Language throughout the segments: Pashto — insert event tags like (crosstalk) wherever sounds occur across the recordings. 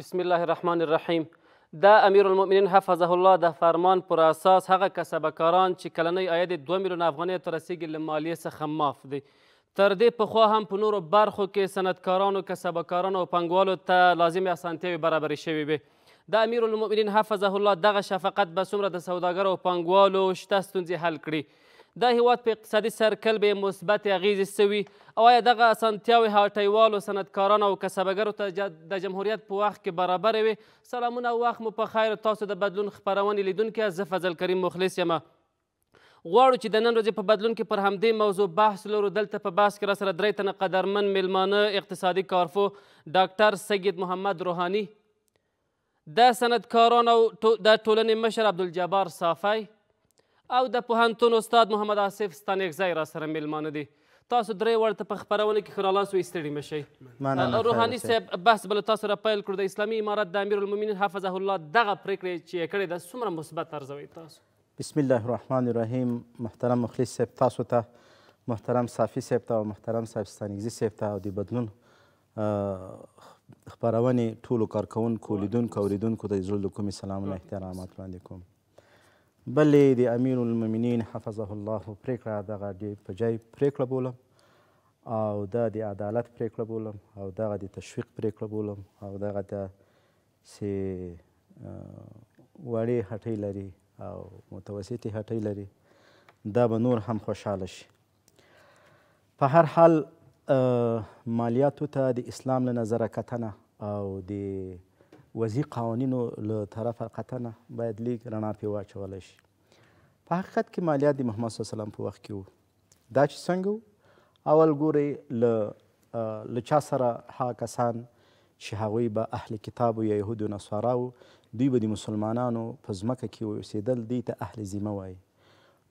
بسم الله الرحمن الرحیم دا امیر المؤمنین حفظه الله د فرمان پر اساس هغه کسبکاران چې کلنۍ عاید دوه میلیون افغانۍ ته رسیږي له مالیې څخه معاف دی تر دې پخوا هم په نورو برخو کې صنعتکارانو کسبکارانو او پانګوالو ته لازمې اسانتیاوې برابرې شوې وې د امیر المؤمنین حفظه الله دغه شفقت به څومره د سوداګرو او پانګوالو شته ستونزې حل کړي د هیواد په اقتصادي سرکل به مثبت اغیزې سوي او آیا دغه اسانتیاوې هټیوالو صنعتکارانو او کسبګرو ته د جمهوریت په وخت کې برابرې وي سلامونه وخت مو په خیر تاسو د بدلون خپرونې لیدونکي زه فضل کریم مخلص یم غواړو چې د نن ورځې په بدلون کې پر همدې موضوع بحث لرو دلته په بحث کې راسره درې تنه قدرمن میلمانه اقتصادي کارفو ډاکټر سید محمد روحاني د صنعتکارانو د ټولنې مشر عبدالجبار صافی او د پوهنتون استاد محمد آصف ستانکزی را سره میلمانه دي تاسو درې ورته په خبرونه کې خلاص وي ستړي مشي روحاني صاحب بحث بل تاسو را پیل کړ د اسلامي امارت د امیر المؤمنین حفظه الله دغه پریکړې چې یې کړې ده څومره مثبت ارزوي تاسو بسم الله الرحمن الرحیم محترم مخلص صاحب تاسو ته محترم صافي صاحب ته او محترم صاحب ستانکزي صاحب ته او د بدلون خبرونې ټولو کارکوونکو لیدونکو اوریدونکو ته د زړه له کومې سلام او احترامات وړاندې کوم بلې د امیر المؤمنین حفظه الله پریکړه دغه د په جای پریکړه بولم او دا د عدالت پریکړه بولم او دغه د تشویق پریکړه بولم او دغه د سې وړې هټۍ لري او متوسطې هټۍ لري دا به نور هم خوشحاله شي په هر حال مالیاتو ته د اسلام له نظره کتنه او د وضعي قوانینو له طرفه قطنه باید لیک رڼا پې واچولی شي په حقیقت کې مالیات د محمد صلی وسلم په وخت کې وو دا چې څنګه اول ګورئ له له چا سره هغه کسان چې هغوی به اهل کتاب یا یهود و نصارا وو دوی به د مسلمانانو په ځمکه کې اوسېدل دوی ته اهل ذمه وایي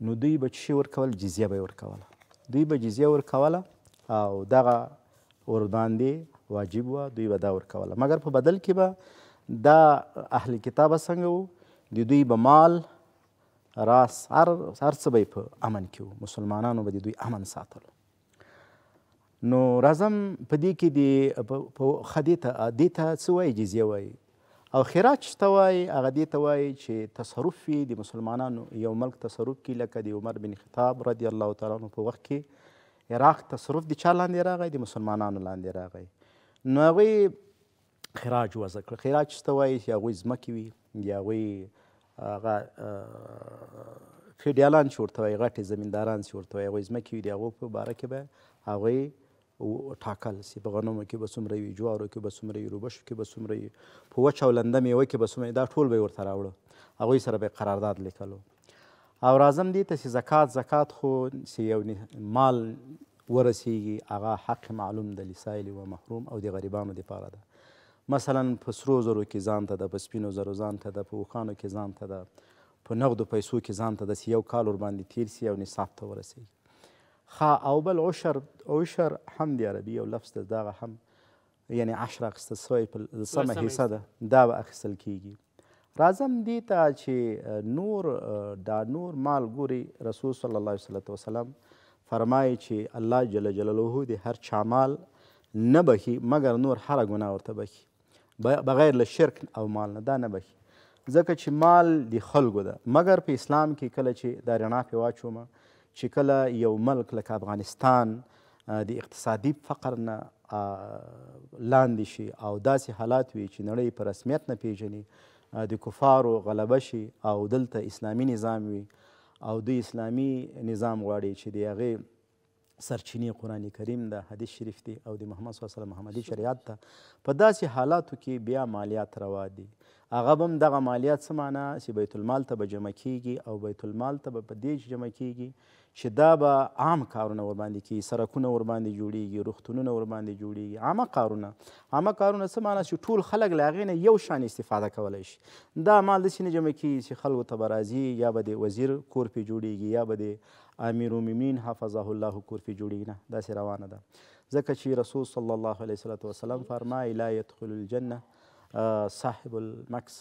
نو دوی به څه ورکول جزیه به ورکوله دوی به جزیه ورکوله او دغه ورباندې واجب وه دوی به دا ورکوله مګر په بدل کې به دا اهل کتابه څنګه وو د دوی به مال راس هر هر څه به یې په امن کې وو مسلمانانو به د دوی امن ساتلو نو راځم په دې کې د ښه دې ته دې ته څه وایي جزیه وایي او خراج ته وایي هغه دې ته وایي چې تصرف وي د مسلمانانو یو ملک تصرف کې لکه د عمر بن خطاب رضی الله تعالی عنه په وخت کې عراق تصرف د چا لاندې راغی د مسلمانانو لاندې راغی نو هغوی خراج وضع کړ خراج څه وایي چې هغوی ځمکې وي یا هغوی هغه فیوډیالان چې ورته وایي غټې زمینداران چې ورته وایي هغوی ځمکې وي د هغو په باره کې به هغوی ټاکل سي په غنمو کې به څومره وي جوارو کې به څومره وي روبشو کې به څومره وي په وچه او لنده میوه کې به څومره دا ټول به یې ورته راوړه هغوی سره به قرارداد لیکلو او راځم دې ته چې زکات زکات خو چې یو مال ورسیږي هغه حق معلوم د لسایل و محروم او د غریبانو دپاره ده مثلا په سرو زرو کې ځان ته ده په سپینو زرو ځان ته ده په اوښانو کې ځان ته ده په نغدو پیسو کې ځان ته داسې یو کال ورباندې تیر سي او نصاب ته ورسیږي ښه او بل عشر عشر هم دی عربي یو لفظ ده دغه هم یعنی عشر اخیستل سوی په لسمه حصه ده دا به اخیستل کیږي راځم دې ته چې نور دا نور مال ګوري رسول صلی الله علیه وسلم فرمایي چې الله جل جلاله دې هر چا مال نه بخي مګر نور هره ګناه ورته بخي بغیر له شرک او مال نه دا نه بخي ځکه چې مال د خلکو ده مګر په اسلام کې کله چې دا رڼا پې واچومه چې کله یو ملک لکه افغانستان د اقتصادي فقر نه لاندې شي او داسې حالات وي چې نړۍ په رسمیت نه پیژني د کفارو غلبه شي او دلته اسلامي نظام وي او د اسلامي نظام غواړي چې د هغې سرچینې قرآن کریم د حدیث شریف دی او د محمد صلی الله علیه وسلم محمدي شریعت ته په داسې حالاتو کې بیا مالیات روا دي هغه به هم دغه مالیات څه معنا چې بیت المال ته به جمع کیږي او بیت المال ته به په دې جمع کیږي چې دا به عام کارونه ورباندې کیږي سرکونه ورباندې جوړیږي روغتونونه ورباندې جوړیږي عامه کارونه عامه کارونه څه معنا چې ټول خلک له هغې نه یو شان استفاده کولی شي دا مال داسې نه جمع کیږي چې خلکو ته به راځي یا به د وزیر کور پې جوړیږي یا به د امیر المؤمنین حفظه الله کورفي جوړیږي نه داسې روانه ده ځکه چې رسول صلی الله علیه وسلم فرمایي لا يدخل الجنه صاحب المکس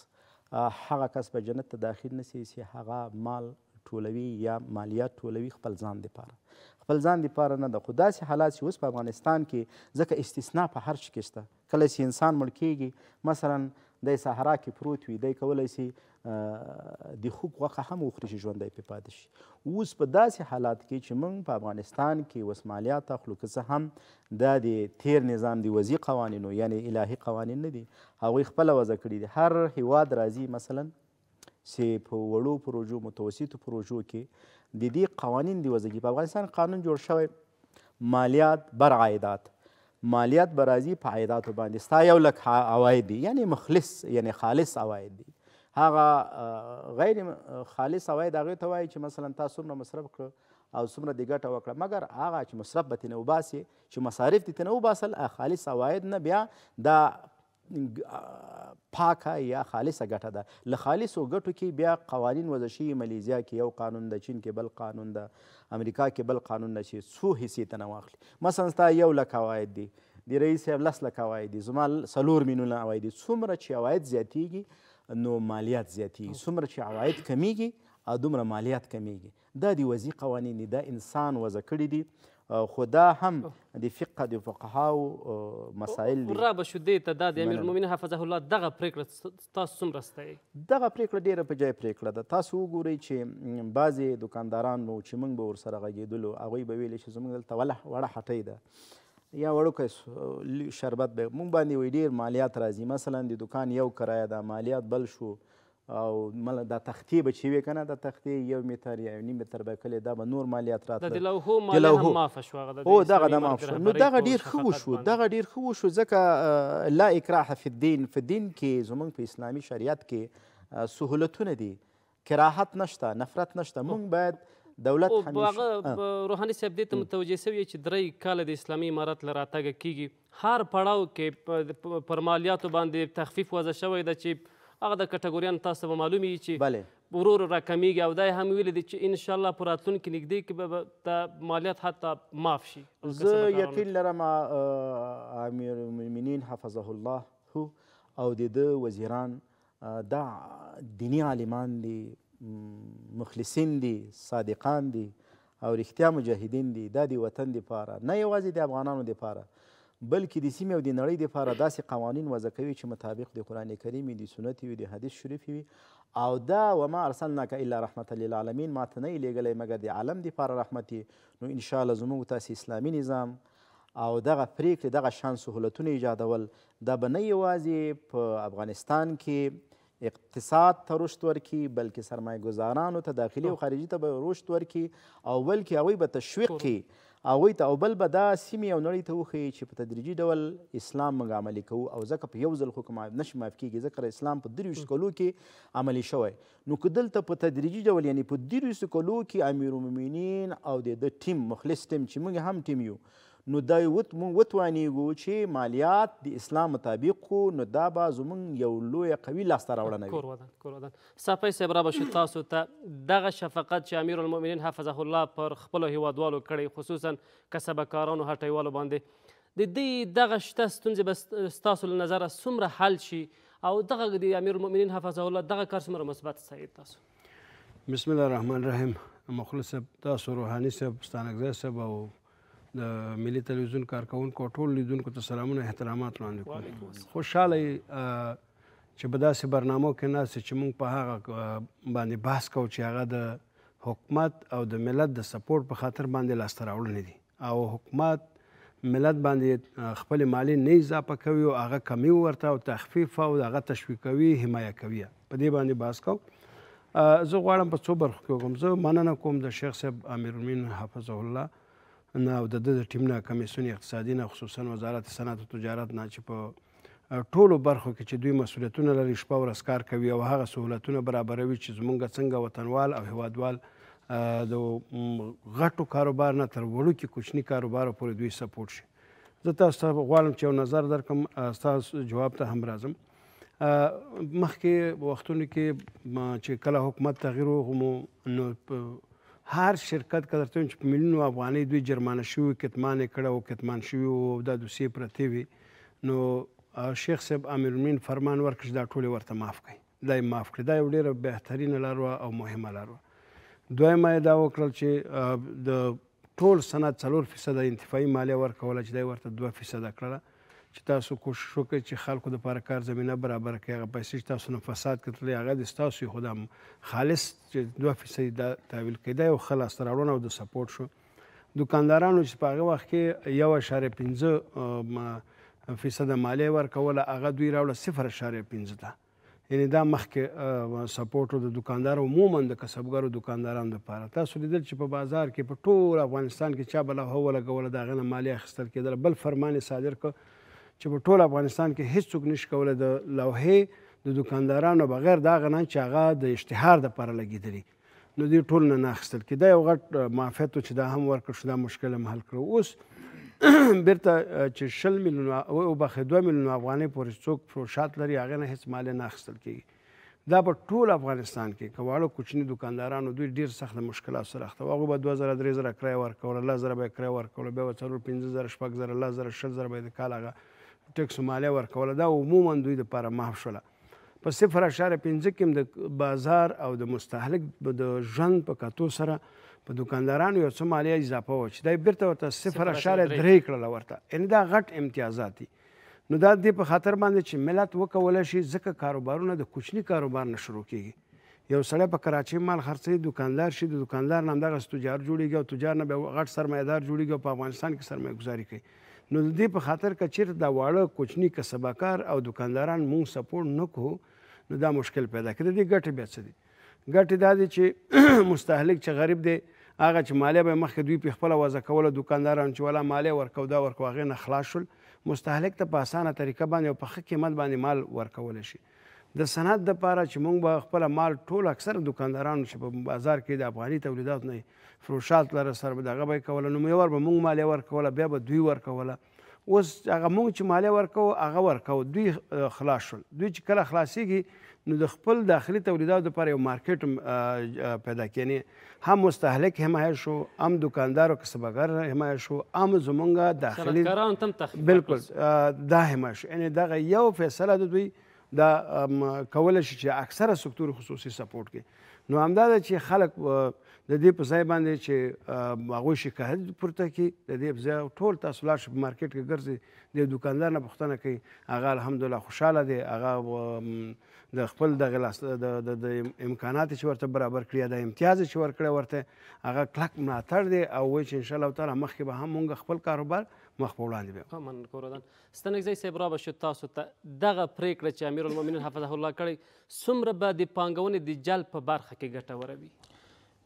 هغه کس به جنت ته داخل نسی چې هغه مال ټولوي یا مالیات ټولوي خپل ځان لپاره خپل ځان لپاره نه ده خو داسې حالات چې اوس په افغانستان کې ځکه استثنا په هر شي کې شته کله چې انسان مړ کیږي مثلا دی صحرا کې پروت وي دی کولی سي د خوږ غوښه هم وخوري چې ژوندی پې پاتې شي اوس په داسې حالات کې چې موږ په افغانستان کې اوس مالیات اخلو که څه هم دا د تیر نظام د وضعي قوانینو یعنی الهي قوانین نه دي هغوی خپله وضع کړي دي هر هیواد راځي مثلا چې په وړو پروژو متوسطو پروژو کې د دې قوانین د وضع په افغانستان قانون جوړ شوی مالیات بر عایدات مالیات به راځي په عایداتو باندې ستا یو لک عواید دي یعنی مخلص یعنی خالص عواید دي هغه غیر خالص عواید هغې ته وایي چې مثلا تا څومره مصرف کړه او څومره دې ګټه وکړه مګر هغه چې مصرف به ترې نه وباسې چې مصارف دې ترې نه وباسل خالص عواید نه بیا دا پاکه یا خالصه ګټه ده له خالصو ګټو کې بیا قوانین وضع شوي ملیزیا کې یو قانون د چین کې بل قانون ده امریکا کې بل قانون ده چې څو حصې ته نه واخلي مثلا ستا یو لکه عواید دی د رئیس صاحب لس لکه عواید دي زما څلور میلیونه عواید دي څومره چې عواید زیاتیږي نو مالیات زیاتیږي څومره چې عواید کمیږي دومره مالیات کمیږي دا د وضعي قوانین دي دا انسان وضع کړي دي خو دا هم د فقه د فقهاو مسایل دي را به شو دې ته دا د امیر المؤمنین حفظه الله دغه پرېکړه تاسو څومره ستئ دغه پرېکړه ډېره په جای پرېکړه ده تاسو وګورئ چې بعضې دوکانداران وو چې موږ به ورسره غږېدلو هغوی به ویلې چې زموږ دلته وله وړه هټۍ ده یا وړوکی شربت به موږ باندې وایي ډېر مالیات راځي مثلا د دوکان یو کرایه ده مالیات بل شو او مله دا تختې به چې وې که نه دا تختې یو متر یو نیم متر به کلی دا به نور مالیات راتله د لوحو مالیه هم معافه شوه هو دغه د معاف شوه نو دغه ډېر ښه وشو دغه ډېر ښه وشو ځکه لا اکراه فی الدین په دین کې زموږ په اسلامي شریعت کې سهولتونه دي کراهت نشته نفرت نشته موږ باید دولت همیشه روحاني صاحب دې ته متوجه سوی چې درې کاله د اسلامي امارت له راتګه کیږي هر پړاو کې پر مالیاتو باندې تخفیف وضع شوی ده چې هغه د کټګوریان تاسو به معلومي چې بله ورو ورو راکمیږي او دا یې هم ویلي دي چې انشاءالله په راتلونکي نږدې کې به دا مالیات حتی معاف شي زه یقین لرم امیر المؤمنین حفظه الله هو او د ده وزیران دا دینی عالمان دي مخلصین دي صادقان دي او رښتیا مجاهدین دي دا د وطن دپاره نه یوازې د افغانانو دپاره بلکې د سیمې او د نړۍ دپاره داسې قوانین وضع کوي چې مطابق د قرآن کریم د سنت وي د حدیث شریف وي او دا وما ارسلناک الا رحمت للعالمین ما ته نه یې لیږلی مګر د عالم دپاره رحمت نو انشاءالله زموږ تاسې اسلامي نظام او دغه پریکړې دغه شان سهولتونه ایجادول دا به نه یوازې په افغانستان کې اقتصاد ته رشد ورکړي بلکې سرمایه ګزارانو ته داخلي او خارجي ته به رشد ورکړي او بلکې هغوی به تشویق کړي هغوی ته او بل به دا سیمې او نړۍ ته وښیي چې په تدریجي ډول اسلام موږ عملي کوو او ځکه په یو ځل خو که نشي معاف کېږي ځکه اسلام په درویشت کلو کې عملي شوی نو که دلته په تدریجي ډول یعنې په درویشتو کلو کې امیرالمؤمنین او د ده ټیم مخلص ټیم چې موږ هم ټیم یو نو دا وت مونږ وتوانیږو چې مالیات د اسلام مطابق کو نو دا به زمونږ یو لویه قوي لاسته راوړنه وي کور ودان کور ودان صافی صاحب را به شي تاسو ته دغه شفقت چې امیر المؤمنین حفظه الله پر خپلو هیوادوالو کړی خصوصا کسبهکارانو هټیوالو باندې د دې دغه شته ستونزې به ستاسو له نظره څومره حل شي او دغه د امیر المؤمنین حفظه الله دغه کار څومره مثبت سید تاسو بسم الله الرحمن الرحیم مخلص تاسو روحاني صاحب ستانکزی صاحب او د ملي تلویزیون کارکونکو ټول لیدونکو ته سلامونه احترامات وړاندې کوم خوشاله چې په داسې برنامه کې ناس چې موږ په هغه باندې بحث کوو چې هغه د حکومت او د ملت د سپورټ په خاطر باندې لاسته راوړنې دي او حکومت ملت باندې خپل مالی نه اضافه کوي او هغه کمی ورته او تخفیف او هغه تشویقوي حمایه کوي په دې باندې بحث کوو زه غواړم په څو برخو کې وکړم زه مننه کوم د شیخ صاحب امیرالمین حفظه الله نه او د د ټیم نه کمیسیون اقتصادي نه خصوصا وزارت صنعت او تجارت نه چې په ټولو برخو کې چې دوی مسولیتونه لري شپه ورځ کار کوي او هغه سہولتونه برابروي چې زمونږ څنګه وطنوال او هیوادوال د غټو کاروبار نه تر وړوکي کوچني کاروبار پورې دوی سپورټ شي زه تاسو ته غواړم چې یو نظر درکم ستاسو جواب ته هم راځم مخکې وختونو کې چې کله حکومت تغییر وغومو نو هر شرکت که درته چې په میلیونو افغانۍ دوی جرمانه شوي کتمان یې کړی او کتمان شوي او دا دوسیې پرتې وي نو شیخ صاحب امیرالمین فرمان ورکړ چې دا ټولې ورته معاف کړي دا یې معاف کړي دا یو ډېره بهترینه لار وه او مهمه لار وه دویمه یې دا وکړل چې د ټول سند څلور فیصده انتفاعي مالیه ورکوله چې دا یې ورته دوه فیصده کړله چې تاسو کوشش وکړئ چې خلکو د لپاره کار زمينه برابر کړئ هغه پیسې چې تاسو نه فساد کړئ هغه د تاسو خدام خالص چې 2% د تحویل کړئ او خلاص راوړنه او د سپورټ شو دکاندارانو چې په هغه وخت کې 1.15 فیصد مالیه ورکوله هغه دوی راوړه 0.15 ته یعنی دا مخکې سپورټ د دکاندار عموما د کسبګرو دکاندارانو لپاره تاسو لیدل چې په بازار کې په ټول افغانستان کې چا بل هو لګول دا غنه مالی اخیستل کېدل بل فرمان صادر کړ چې په ټول افغانستان کې هیڅوک نشي کولی د لوحې د دوکاندارانو بغیر دا غنان چې هغه د اشتهار دپاره لګېدلي نو دوی ټول نه نه اخیستل کېدا یو غټ معافیت چې دا هم ورکړ شو دا مشکل هم حل کړو اوس (clears throat) بیرته چې شل میلیون وبخې دوه میلیون افغانۍ پورې څوک فروشات لري هغې نه هېڅ مالیه نه اخیستل کېږي دا په ټول افغانستان کې کواړو کوچني دکاندارانو دوی ډیر سخت مشکلات سره اخته هغه به 2000 3000 کرایه ورکول 1000 به کرایه ورکول به 4000 5000 شپږ زره 1000 شل زره به د کال هغه ټیکسو مالیه ورکوله دا عموما دوی دپاره معاف شوله په صفر اشاریه پنځه کې هم د بازار او د مستهلک د ژوند په کتو سره په دوکاندارانو یو څه مالیه اضافه وه چې دا بیرته ورته صفر اشاریه درې کړله ورته یعنې دا غټ امتیازات دي نو دا دې په خاطر باندې چې ملت وکولی شي ځکه کاروبارونه د کوچني کاروبار نه شروع کېږي یو سړی په کراچۍ مال خرڅوي دکاندار شي د دکاندار نه همدغسې تجار جوړېږي او تجار نه بیا غټ سرمایهدار جوړېږي او په افغانستان کې سرمایه ګذاري کوي نو د دې په خاطر که چیرته دا واړه کوچني کسباکار او دکانداران مونږ سپورټ نه کړو نو دا مشکل پیدا کړي د ګټې بیا څه دي ګټې دا دي چې (clears throat) مستهلک چې غریب دی هغه چې مالیه به مخکې دوی په خپله وضع کوله دکاندارانو چې والا مالیه ورکو دا ورکو هغې نه خلاص شول مستهلک ته په اسانه طریقه باندې او په ښه قیمت باندې مال ورکولی شي د صنعت د پاره چې موږ به خپل مال ټول اکثر دکاندارانو چې په بازار کې د افغاني تولیدات نه فروشات لره سره به دغه به کوله نو میور به موږ مالیه ورکوله بیا به دوی ورکوله اوس هغه موږ چې مالیه ورکوو هغه ورکوو دوی خلاص شول دوی چې کله خلاصېږي نو د خپل داخلي تولیداتو لپاره یو مارکیټ پیدا کینی هم مستهلک حمایت شو هم دکاندار او کسبګر حمایت شو هم زمونږ داخلي بالکل دا حمایت شو یعنی دغه یو فیصله د دوی دو دا کول شي چې اکثره سکتور خصوصي سپورټ کې نو همدا ده چې خلک د دې په ځای باندې چې هغوی شکایت پورته کړي د دې په ځای ټول تاسو لاړ شئ په مارکیټ کې ګرځي د دوکاندار نه پوښتنه کوي هغه الحمدلله خوشحاله دی هغه د خپل دغه د امکانات چې ورته برابر کړي د امتیاز چې ورکړی ورته هغه کلک ملاتړ دی او وایي چې انشاءالله تعالی مخکې به هم موږ خپل کاروبار مخ په وړاندې بیا کامن کوردان ستنګزی صاحب را بشو تاسو ته دغه پریکړه چې امیر المؤمنین حفظه الله کړی څومره به د پانګونې د جلب په برخه کې ګټوره وي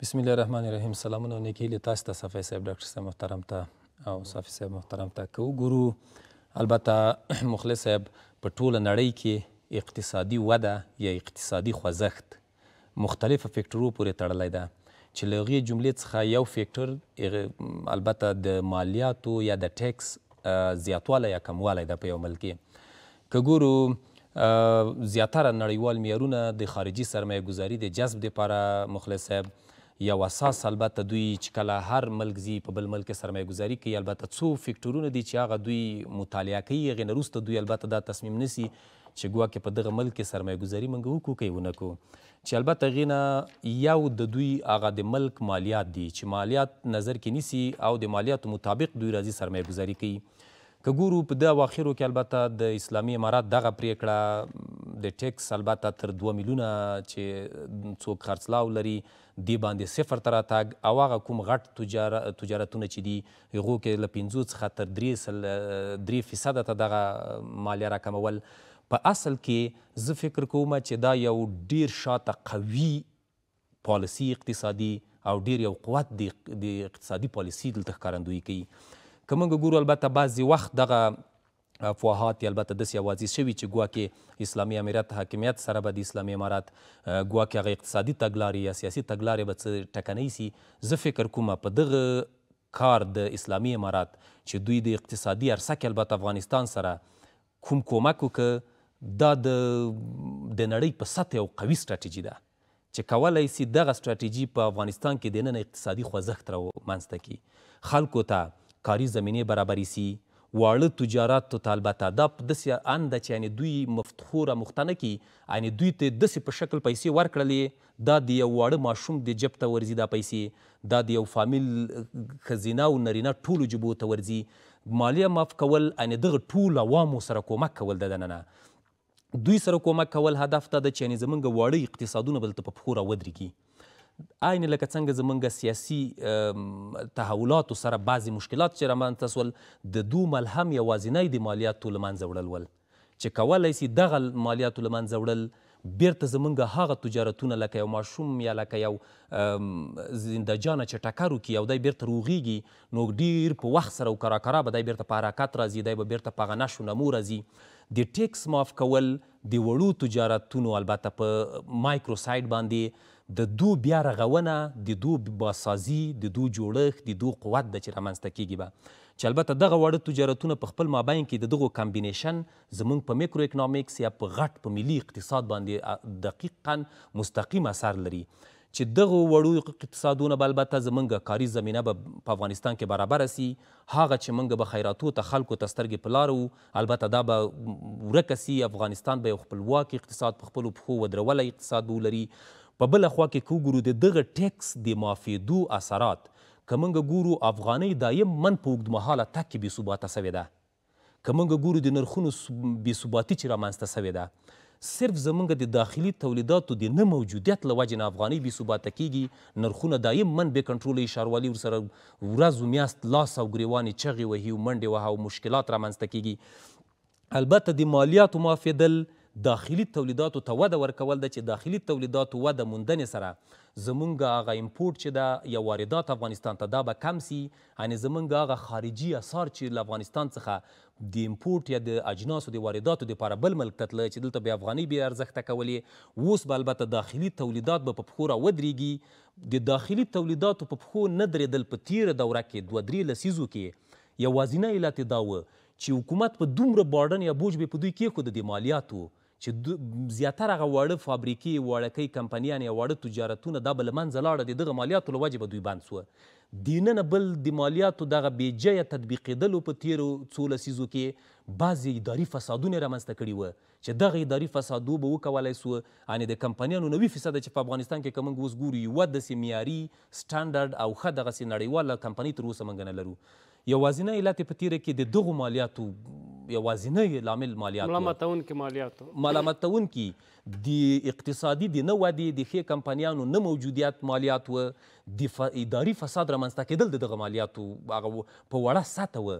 بسم الله الرحمن الرحیم سلامونه او نیکي هیلې تاسو ته صفی صاحب ډاکټر صاحب محترم ته او صافي صاحب محترم ته که وګورو البته مخلص صاحب په ټوله نړۍ کې اقتصادي وده یا اقتصادي خوځښت مختلفو فکټورو پورې تړلی ده چې له هغې جملې څخه یو فیکټر البته د مالیاتو یا د ټیکس زیاتوالی یا کموالی ده په یو ملک کې که ګورو زیاتره نړیوال معیارونه د خارجي سرمایه ګذاري د جذب دپاره مخلص صاحب یو اساس البته دوی چې کله هر ملک ځي په بل ملک سرمایه ګذاري کوي البته څو فکټورونه دي چې هغه دوی مطالعه کوي هغې نه وروسته دوی البته دا تصمیم نیسي چې ګواکې په دغه ملک کې سرمایه ګذاري موږ وکړو که یې ونه کړو چې البته هغې نه یو د دوی هغه د ملک مالیات دي چې مالیات نظر کې نیسي او د مالیاتو مطابق دوی راځي سرمایه ګذاري کوي که ګورو په د اواخرو کې البته د اسلامي امارات دغه پریکړه د ټیکس البته تر دوه میلیونه چې څوک خرڅلاو لري دې باندې صفر ته راتګ او هغه کوم غټ تجارتونه چې دي هغو کې له پنځو څخه تر درې سل درې فیصده ته دغه مالیه راکمول په اصل کې زه فکر کوم چې دا یو ډیر شاته قوي پالیسي اقتصادي او ډیر یو قوت دی د اقتصادي پالیسي دلته ښکارندویي کوي که موږ ګورو البته بعضې وخت دغه افواهات البته داسې اوازې شوي چې ګوا کې اسلامي امارت حاکمیت سره به د اسلامي امارت ګوا کې هغه اقتصادي تګلارې یا سیاسي تګلارې به څه ټکنۍ سي زه فکر کوم په دغه کار د اسلامي امارات چې دوی د اقتصادي عرصه کې البته افغانستان سره کوم کومک وکړه دا د د نړۍ په سطح یو قوي ستراتیجي ده چې کولای سي دغه ستراتیجي په افغانستان کې د نن اقتصادي خوځښت را منځته کړي خلکو ته کاري زمینې برابرې سي واړه تجارت ته البته دا په داسې انده چې یعنې دوی مفتخوره مختنه کي یعنې دوی ته داسې په شکل پیسې ورکړلې دا د یو واړه ماشوم د جب ته ورځي دا پیسې دا د یو فامیل ښځینه او نارینه ټولو جبو ته ورځي مالیه معاف کول یعنې دغه ټول عوامو سره کومک کول د دننه دوی سره کومک کول هدف دا ده چې یعنې زموږ واړه اقتصادونه به دلته په پښو راودرېږي عین لکه څنګه زمونږ سیاسي تحولاتو سره بعضې مشکلات چې رامنځته سول د دو ملهم یوازینی د مالیاتو له منځه وړل ول چې کولی سي دغه مالیاتو له منځه وړل بیرته زمونږ هغه تجارتونه لکه یو ماشوم یا لکه یو زنده جانه چې ټکر وکړي او دی بیرته روغیږي نو ډیر په وخت سره او کرا کرا به دی بیرته په حرکت راځي دی به بیرته په هغه نشو نمو راځي د ټیکس معاف کول د وړو تجارتونو البته په مایکرو سایټ باندې د دو بیا رغونه د دو باسازي د دو جوړښت د دو قوت د چې رامنځته کیږي به چې البته دغه واړه تجارتونه په خپل مابین کې د دغو کمبینیشن زموږ په میکرو اکنامیکس یا په غټ په ملي اقتصاد باندې دقیقا مستقیم اثر لري چې دغه وړو اقتصادونه به البته زموږ کاري زمینه به په افغانستان کې برابره سي هغه چې موږ به خیراتو ته خلکو ته سترګې په لاره البته دا به ورکه سي افغانستان به یو خپلواک اقتصاد په خپلو پښو ودرولی اقتصاد به ولري په بله خوا کې که وګورو د دغه ټیکس د معافېدو اثرات که موږ ګورو افغانۍ دایم من په اوږدمهاله تګ کې بې ثباته سوې ده که موږ ګورو د نرخونو بې ثباتي چې رامنځته سوې ده صرف زمونږ د داخلي تولیداتو د نه موجودیت له وجې نه افغانۍ بې ثباته کېږي نرخونه دایماً بې کنټروله ښاروالي ورسره ورځ و میاشت لاس او ګریوانې چغې وهي او منډې وهه او مشکلات رامنځته کېږي البته د مالیاتو معافیدل داخلي تولیداتو ته وده ورکول ده چې داخلي تولیداتو وده موندنې سره زمونږ هغه امپورټ چې ده یا واردات افغانستان ته دا به کم سي یعنې زمونږ هغه خارجي اثار چې له افغانستان څخه د امپورټ یا د اجناسو د وارداتو دپاره بل ملک ته تلله چې دلته بې افغانۍ بې ارزښته کولې اوس به البته داخلي تولیدات به په پښو راودرېږي د داخلي تولیداتو په پښو نه درېدل په تیره دوره کې دوه درې لسیزو کې یوازینی علت یې دا و چې حکومت په دومره باډن یا بوج به په دوی کېښود د مالیاتو چې زیاتره هغه واړه فابریکې واړکۍ کمپنیانې یا واړه تجارتونه دا به له منځه لاړه د دغه مالیاتو له وجې به دوی بند سوه دیننه بل د مالیاتو دغه بېجایه تطبیقېدلو په تیرو څو لسیزو کې بعضې اداري فسادونه رامنځته کړي وه چې دغه اداري فسادو به وکولی سوه یعنې د کمپنیانو نوي فیصده چې په افغانستان کې که موږ اوس ګورو یوه داسې معیاري سټانډرډ او ښه دغسې نړیواله کمپنۍ تر اوسه موږ نه لرو یوازینی علت په تیره کې د دغو مالیاتو یوازینی لامل مالیات ملامتونکي مالیاتو ملامتونکي د اقتصادي د نه ودې د ښې کمپنیانو نه موجودیت مالیات و د ف... اداري فساد رامنځته کېدل د دغه مالیاتو هغه په وړه سطحه و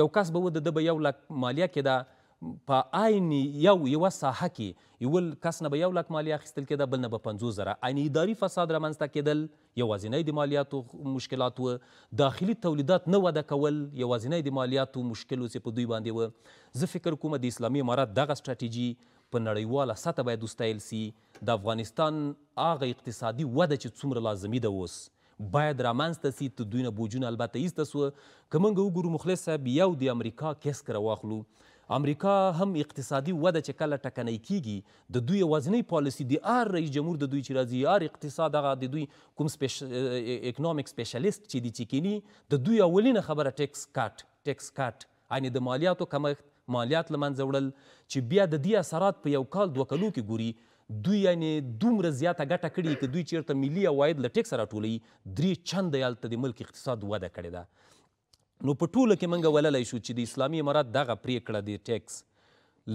یو کس به و د ده به یو لک مالیه کېده په عین یو یوه ساحه کې یو کس نه به یو لک مالیه اخیستل کېده بل نه به پنځوس زره عین اداري فساد رامنځته کېدل یوازینی د مالیاتو مشکلات و داخلي تولیدات نه وده کول یوازینی د مالیاتو مشکل اوس په دوی باندې و زه فکر کوم د اسلامي امارات دغه سټراټیجي په نړیواله سطح باید وستایل سي د افغانستان هغه اقتصادي وده چې څومره لازمي ده اوس باید رامنځته سي ته دوی نه بوجونه البته ایسته سوه که موږ وګورو مخلص صاحب یو د امریکا کیس کره واخلو امریکا هم اقتصادي وده چې کله ټکنۍ کیږي د دوی یوازینۍ پالیسي د هر رئیس جمهور د دوی چې راځي هر اقتصاد هغه د دوی کوم سپیش... اکنامک سپیشلیست چې دي چې کینی د دوی اولینه خبره ټیکس کاټ ټیکس کاټ یعنې د مالیاتو کمښت مالیات له منځه وړل چې بیا د دې اثرات په یو کال دوه کلو کې ګوري دوی یعنی دومره زیاته ګټه کړې که دوی چیرته ملي عواید له ټیکس راټولوي درې چنده یې هلته د ملک اقتصاد وده کړې ده نو په ټوله کې موږ ویللی شو چې د اسلامي امارات دغه پریکړه د ټیکس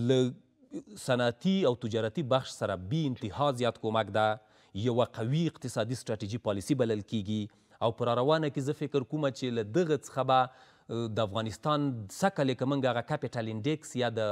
له صنعتي او تجارتي بخش سره بی انتها زیات کومک ده یوه قوي اقتصادي ستراتیجي پالیسي بلل کیږي او په راروانه کې زه فکر کوم چې له دغه څخه به د افغانستان سکه لکه موږ هغه کیپیټل انډیکس یا د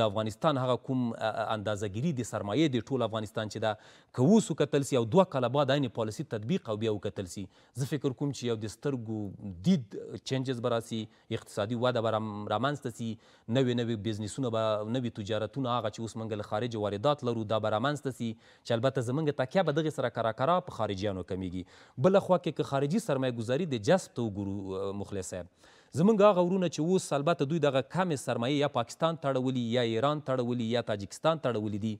د افغانستان هغه کوم اندازهګیری د سرمایې د ټول افغانستان چې دا که اوس وکتل سي او دوه کاله بعد عین پالیسي تطبیق او بیا وکتل سي زه فکر کوم چې یو د سترګو دید چینجز به راسي اقتصادي وده به رامنځته سي نوې نوې بزنسونه به نوې تجارتونه هغه چې اوس موږ له خارج واردات لرو دا به رامنځته سي چې البته زموږ تکیه به دغې سره کرا کرا په خارجیانو کمیږي بله خوا کې که خارجي سرمایه ګذاري د جذب ته وګورو مخلص صاحب زمونږ هغه ورونه چې اوس البته دوی دغه کمې سرمایې یا پاکستان تړولي یا ایران تړولي یا تاجکستان تړولي دي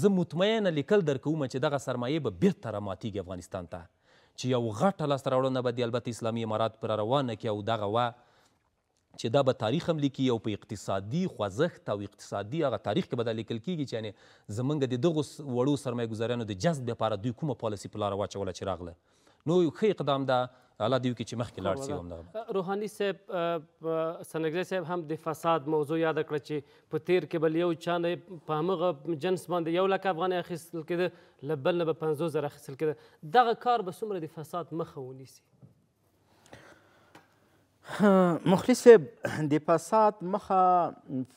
زه مطمینه لیکل درکومه چې دغه سرمایې به بیرته راماتیږي افغانستان ته چې یو غټه لاسته راوړنه به دي البته اسلامي امارات پر روانه کړي او دغه وه چې دا به تاریخ هم لیکي او په اقتصادي خوځښت او اقتصادي هغه تاریخ کې به دا لیکل کیږي چې یعنی زمونږ د دغو وړو سرمایه ګزارانو د جذب لپاره دوی کومه پالیسي په لاره واچوله چې راغله نو یو ښه اقدام ده الله دی کې چې مخکې لاړ شي همدغه روحاني صاحب سنګزی صاحب هم د فساد موضوع یاد کړ چې په تیر کې بل یو چا نه په هغه جنس باندې یو لک افغاني اخیستل کېده لبل نه به 50 زره اخیستل کېده دغه کار به څومره د فساد مخه ونیسي مخلص د فساد مخه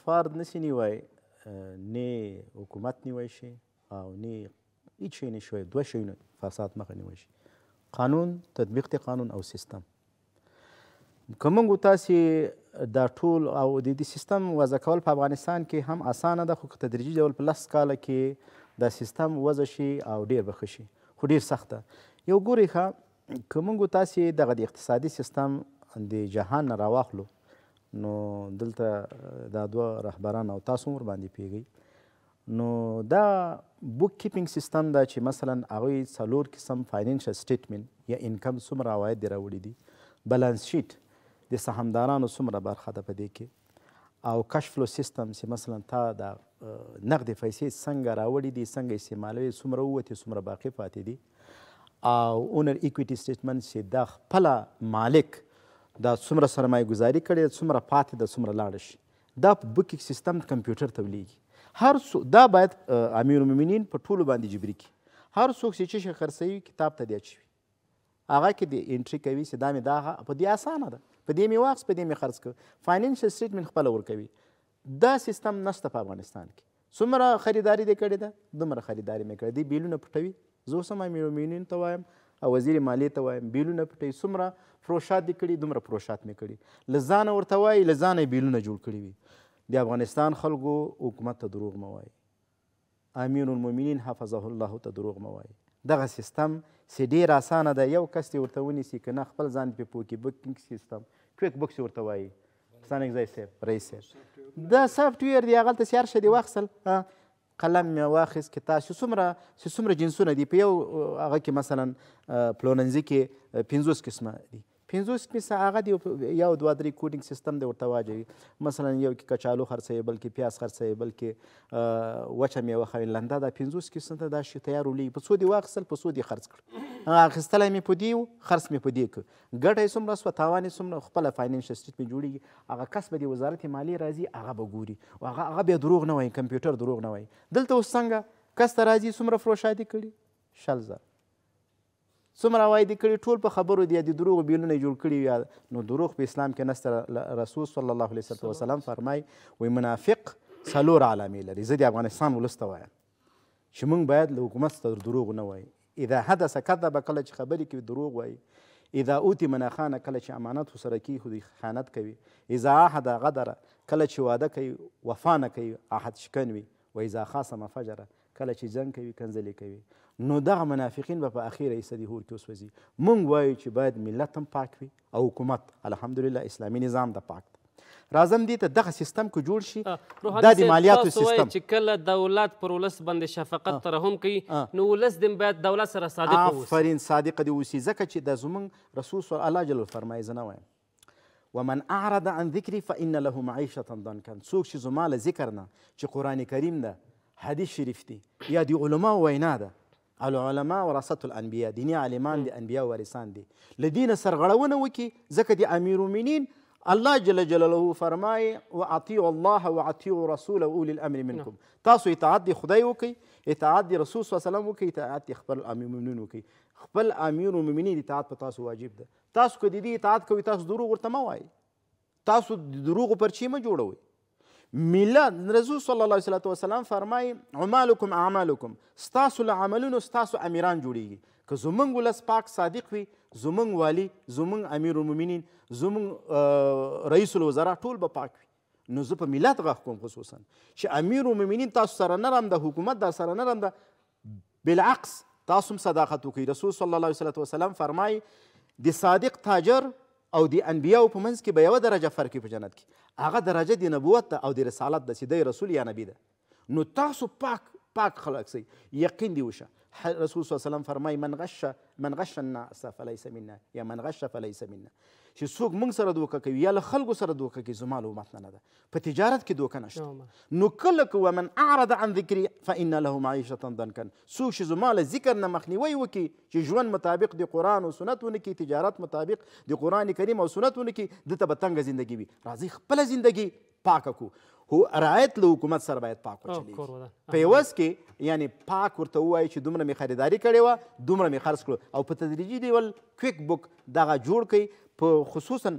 فرد نسی نیوای نه حکومت نیوای شي او نه هیڅ شی نشوي دوه شیونه فساد مخه نیوای شي قانون تطبیق د قانون او سیستم کومنګ تاسو دا ټول او د دې سیستم وضع کول په افغانستان کې هم اسانه ده خو تدریجي ډول په لس کاله کې دا سیستم وضع شي او ډیر به ښه شي خو ډیر سخته یو ګورئ ښه کومنګ تاسو دغه د اقتصادي سیستم د جهان نه راواخلو نو دلته دا دوه رهبران او تاسو ور باندې پیږئ نو دا بوک کیپینګ سیستم دا چې مثلا هغوی څلور قسم فاینانشل سټیټمنټ یا انکم څومره عواید دې راوړي دي بیلانس شیټ د سهامدارانو څومره برخه ده په دې کې او کش فلو سیستم چې مثلا تا دا نقد پیسې څنګه راوړي دي څنګه استعمالوي څومره ووتې څومره باقي پاتې دي او اونر ایکویټي سټیټمنټ چې دا خپله مالک دا څومره سرمایه ګذاري کړې څومره پاتې ده څومره لاړه شي دا په بوکیک سیستم کمپیوټر ته ولیږي هر سو دا باید امیر المؤمنین په ټولو باندې جبري کړي هر څوک چې څه خرڅوي کتاب ته دی اچوي هغه کې د انټری کوي چې دا مې دا په دې اسانه ده په دې مې واخس په دې مې خرڅ کوي فاینانشل سټیټمنټ خپله ورکوي دا سیستم نشته په افغانستان کې څومره خریداري دې کړې ده دومره خریداري مې کړې دي بیلونه پټوي زه اوس هم امیر المؤمنین ته وایم او وزیر مالیې ته وایم بیلونه پټوي څومره فروشات دې کړي دومره فروشات مې کړي له ځانه ورته وایي له ځانه یې بیلونه جوړ کړي وي د افغانستان خلکو حکومت ته دروغ مه وایي امین المؤمنین حفظه الله ته دروغ مه وایي دغه سیستم سی ډېر اسانه ده یو کس دې ورته ونیسي که نه خپل ځان پې پوکي بکنګ سیستم کویک بکس ورته وایي سانګزی صاحب رئیس صاحب دا سافټویر دی هغلته سیار شه دی واخیستل قلم مې واخیست کې تاسو څومره چې څومره جنسونه دي په یو هغه کې مثلا پلورنځي کې پنځوس قسمه دي 50 پیسه هغه دی یو دوه درې کوډینګ سیستم دی ورته واجوي مثلا یو کې کچالو خرڅوي بل کې پیاز خرڅوي بل کې وچه میوه خرڅوي لنده دا 50 قسمه دا شی تیار ولې په څو دی واخیستل په څو دی خرڅ کړ اخیستلی مې په دی خرڅ مې په دی کړ ګټه یې څومره سوه تاوان یې څومره خپله فاینانشل سټیټ مې جوړېږي هغه کس به د وزارت مالیې راځي هغه به ګوري هغه هغه بیا دروغ نه وایي کمپیوټر دروغ نه وایي دلته اوس څنګه کس ته راځي څومره فروشاتې کړي شل زره څومره عوایدې کړي ټول په خبرو دي یا د دروغو بیلونه جوړ کړي یا نو دروغ په اسلام کې نسته رسول صلی الله علیه وسلم فرمای وایي منافق څلور علامې لري زه د افغانستان ولس ته وایم چې موږ باید له حکومت څخه دروغ نه وایو اذا حدث کذب کله چې خبرې کوي دروغ وایي اذا اوتی مناخانه کله چې امانت وسره کیښودي خیانت کوي اذا عهد غدره کله چې واده کوي وفا نه کوي عهد شکن وي و اذا خاصمه فجره کله چې جنگ کوي کنځلې کوي نو دغه منافقین به په اخیره ایسه د هور کې وسوځي موږ وایو چې باید ملت هم پاک وي او حکومت الحمدلله اسلامي نظام د پاک راځم دې ته دغه سیستم کې جوړ شي دا د مالیاتو سیستم چې کله دولت پر ولس باندې شفقت ترحم کوي نو ولس دې باید دولت سره صادق اوسي آفرین صادق دې اوسي ځکه چې د زمونږ رسول صلی الله جل فرمایي زه نه وایم ومن اعرض عن ذکري فان له معیشه ضنکا څوک چې زما له ذکر نه چې قرآن کریم ده حدیث شریف دی یا د علما وینا ده العلماء وراثت الانبیا دینی عالمان د انبیا وارثان دي لدین سرغړونه وکي ځکه د امیر المؤمنین الله جل جلاله فرمای و اطیعوا الله و اطیعوا رسوله اولی الامر منکم تاسو اطاعت دی خدای وکي اطاعت دی رسول صلی الله علیه وسلم وکي اطاعت دی خپل امیر المؤمنین وکي خپل امیر المؤمنین اطاعت په تاسو واجب ده تاسو که د دې اطاعت کوي تاسو دروغ ورته مه وایي تاسو دروغ پرچی مه جوړوئ میلاد رسول صلی الله علیه و سلم فرمای اعمالکم اعمالکم ستاسو له عملونو ستاسو امیران جوړیږي که زمونږ ولس پاک صادق وي زمونږ والی زمونږ امیر المؤمنین زمونږ رئیس الوزرا ټول به پاک وي نو زه په ملت غږ کوم خصوصا چې امیر المؤمنین تاسو سره نه رم د حکومت دا سره نه رم ده بالعکس تاسو هم صداقت وکړئ رسول صلی الله علیه وسلم فرمای د صادق تاجر او د انبیاو په منځ کې به یوه درجه فرق په جنت کې هغه درجه د نبوت ده او د رسالت ده چې دی رسول یا نبی ده نو تاسو پاک پاک خلک سئ یقین دې وشه رسول صلی الله علیه وسلم فرمای من غش من غش الناس فليس منا یا من غش فليس منا چې څوک موږ سره دوکه کوي یا له خلکو سره دوکه کوي زما له امت نه ده په تجارت کې دوکه نشته نو کله که ومن اعرض عن ذکري فان له معیشة ضنکا څوک چې زما له ذکر نه مخنیوی وکړي چې ژوند مطابق د قرآن او سنت ونه کړي تجارت مطابق د قرآن کریم او سنت ونه کړي دته به تنګه زندگی وي راځئ خپله زندگی پاکه کو هو رعایت له حکومت سره باید پاک وچلیږي په یوز کې یعنی پاک ورته ووایي چې دومره مې خریداري کړې وه دومره مې خرڅ کړو او په تدریجي ډول کویک بک دغه جوړ کړي په خصوصا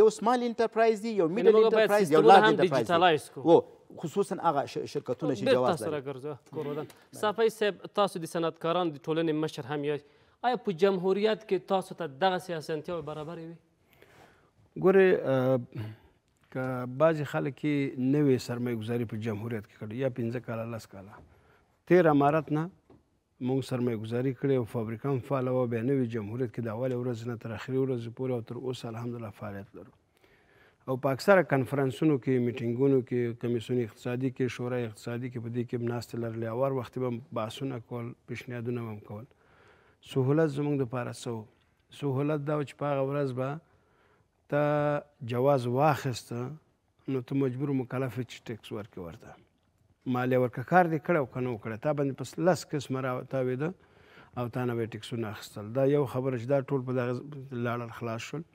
یو سمال انټرپرایز دی یو میډل انټرپرایز یو لارج انټرپرایز دی خصوصا هغه شرکتونه چې جواز لري بیرته سره صافی صاحب تاسو د صنعتکارانو د ټولنې مشر هم یاست آیا په جمهوریت کې تاسو ته دغه سیاسنتیاوې برابرې وي ګورې که بعضې خلک یې نوې سرمایه ګذاري په جمهوریت کې کړې یا پنځه کاله لس کاله تېر امارت نه موږ سرمایه ګذاري کړې او فابریکه هم فعاله وه بیا نوي جمهوریت کې د اولې ورځې نه تر اخري ورځې پورې او تر اوسه الحمدلله فعالیت لرو او په اکثره کنفرانسونو کې میټینګونو کې کمیسیون اقتصادي کې شورای اقتصادي کې په دې کې ناستې لرلې او هر وخت به بحثونه کول پیشنهادونه به هم کول سهولت زموږ دپاره څه سهولت دا و چې په هغه ورځ به تا جواز واخست نو ته مجبور مکلف چې ټیکس ورکې ورته مالیه ورکه کار دې کړی او که نه وکړی تا باندې پس لس قسمه راوتاوېده او تا نه به یې ټیکسونه اخیستل دا یو خبره چې دا ټول په دغه لاړل خلاص شول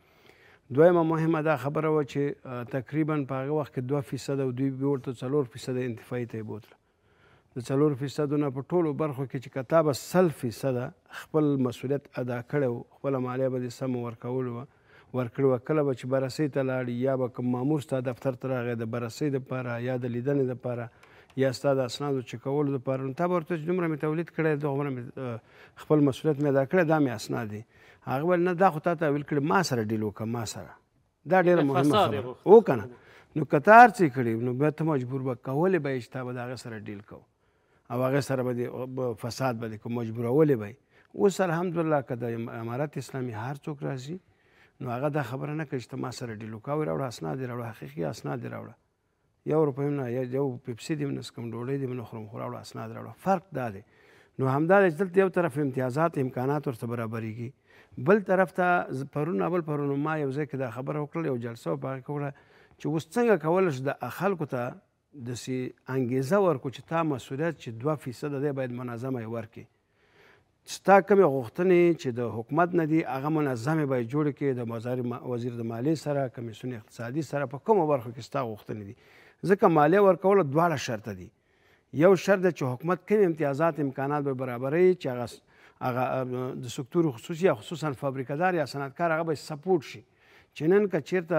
دویمه مهمه دا خبره وه چې تقریبا په هغه وخت کې دوه فیصده او دوی بیا ورته څلور فیصده انتفاعي ته یې بوتله د څلور فیصدو نه په ټولو برخو کې چې کتابه سل فیصده خپل مسؤلیت ادا کړی و خپله مالیه به دې سمه ورکول وه ورکړې وه کله به چې برسۍ ته لاړې یا به کوم مامور ستا دفتر ته راغی د برسۍ دپاره یا د لیدنې دپاره یا ستا د اسنادو چکولو دپاره نو تا به ورته چې دومره مې تولید کړی دومره مې خپل مسؤلیت مې ادا کړی دا مې اسناد دي هغه ویل نه دا خو تا ته ویل کړي ما سره ډیل وکړه ما سره دا ډېره مهمه خبره وکړه نو قطار چې کړي نو بیا ته مجبور به کولې به یې چې تا به د هغې سره ډیل کوو او هغې سره به فساد به دې کوو مجبورولې به یې اوس الحمدلله که د امارت اسلامي هر څوک راځي نو هغه دا خبره نه کوي چې ته ما سره ډیلوکاوي راوړه اسناد یې راوړه حقیقي اسناد یې راوړه یو روپۍ نه یو پیپسي دې نه څکم ډوډۍ دې نه خورم خو راوړه اسناد راوړه فرق دا دی نو همدا دی چې دلته یو طرف امتیازات امکانات ورته برابرېږي بل طرف ته پرون اول پرون ما یو ځای کې دا خبره وکړل یو جلسه په هغه وکړه چې اوس څنګه کولی شو د خلکو ته داسې انګېزه ورکړو چې تا مسؤلیت چې دوه فیصده دی باید منظمه یې ورکړي ستا کومې غوښتنې چې د حکومت نه دي هغه منظمې باید جوړې کړي د مزار وزیر د مالیې سره کمیسیون اقتصادي سره په کومه برخه کې ستا غوښتنې دي ځکه مالیه ورکول دواړه شرط دي یو شرط ده چې حکومت کوم امتیازات امکانات به برابرې چې هغه هغه د سکتور خصوصي یا خصوصا فابریکدار یا صنعتکار هغه به سپورټ شي چې نن که چیرته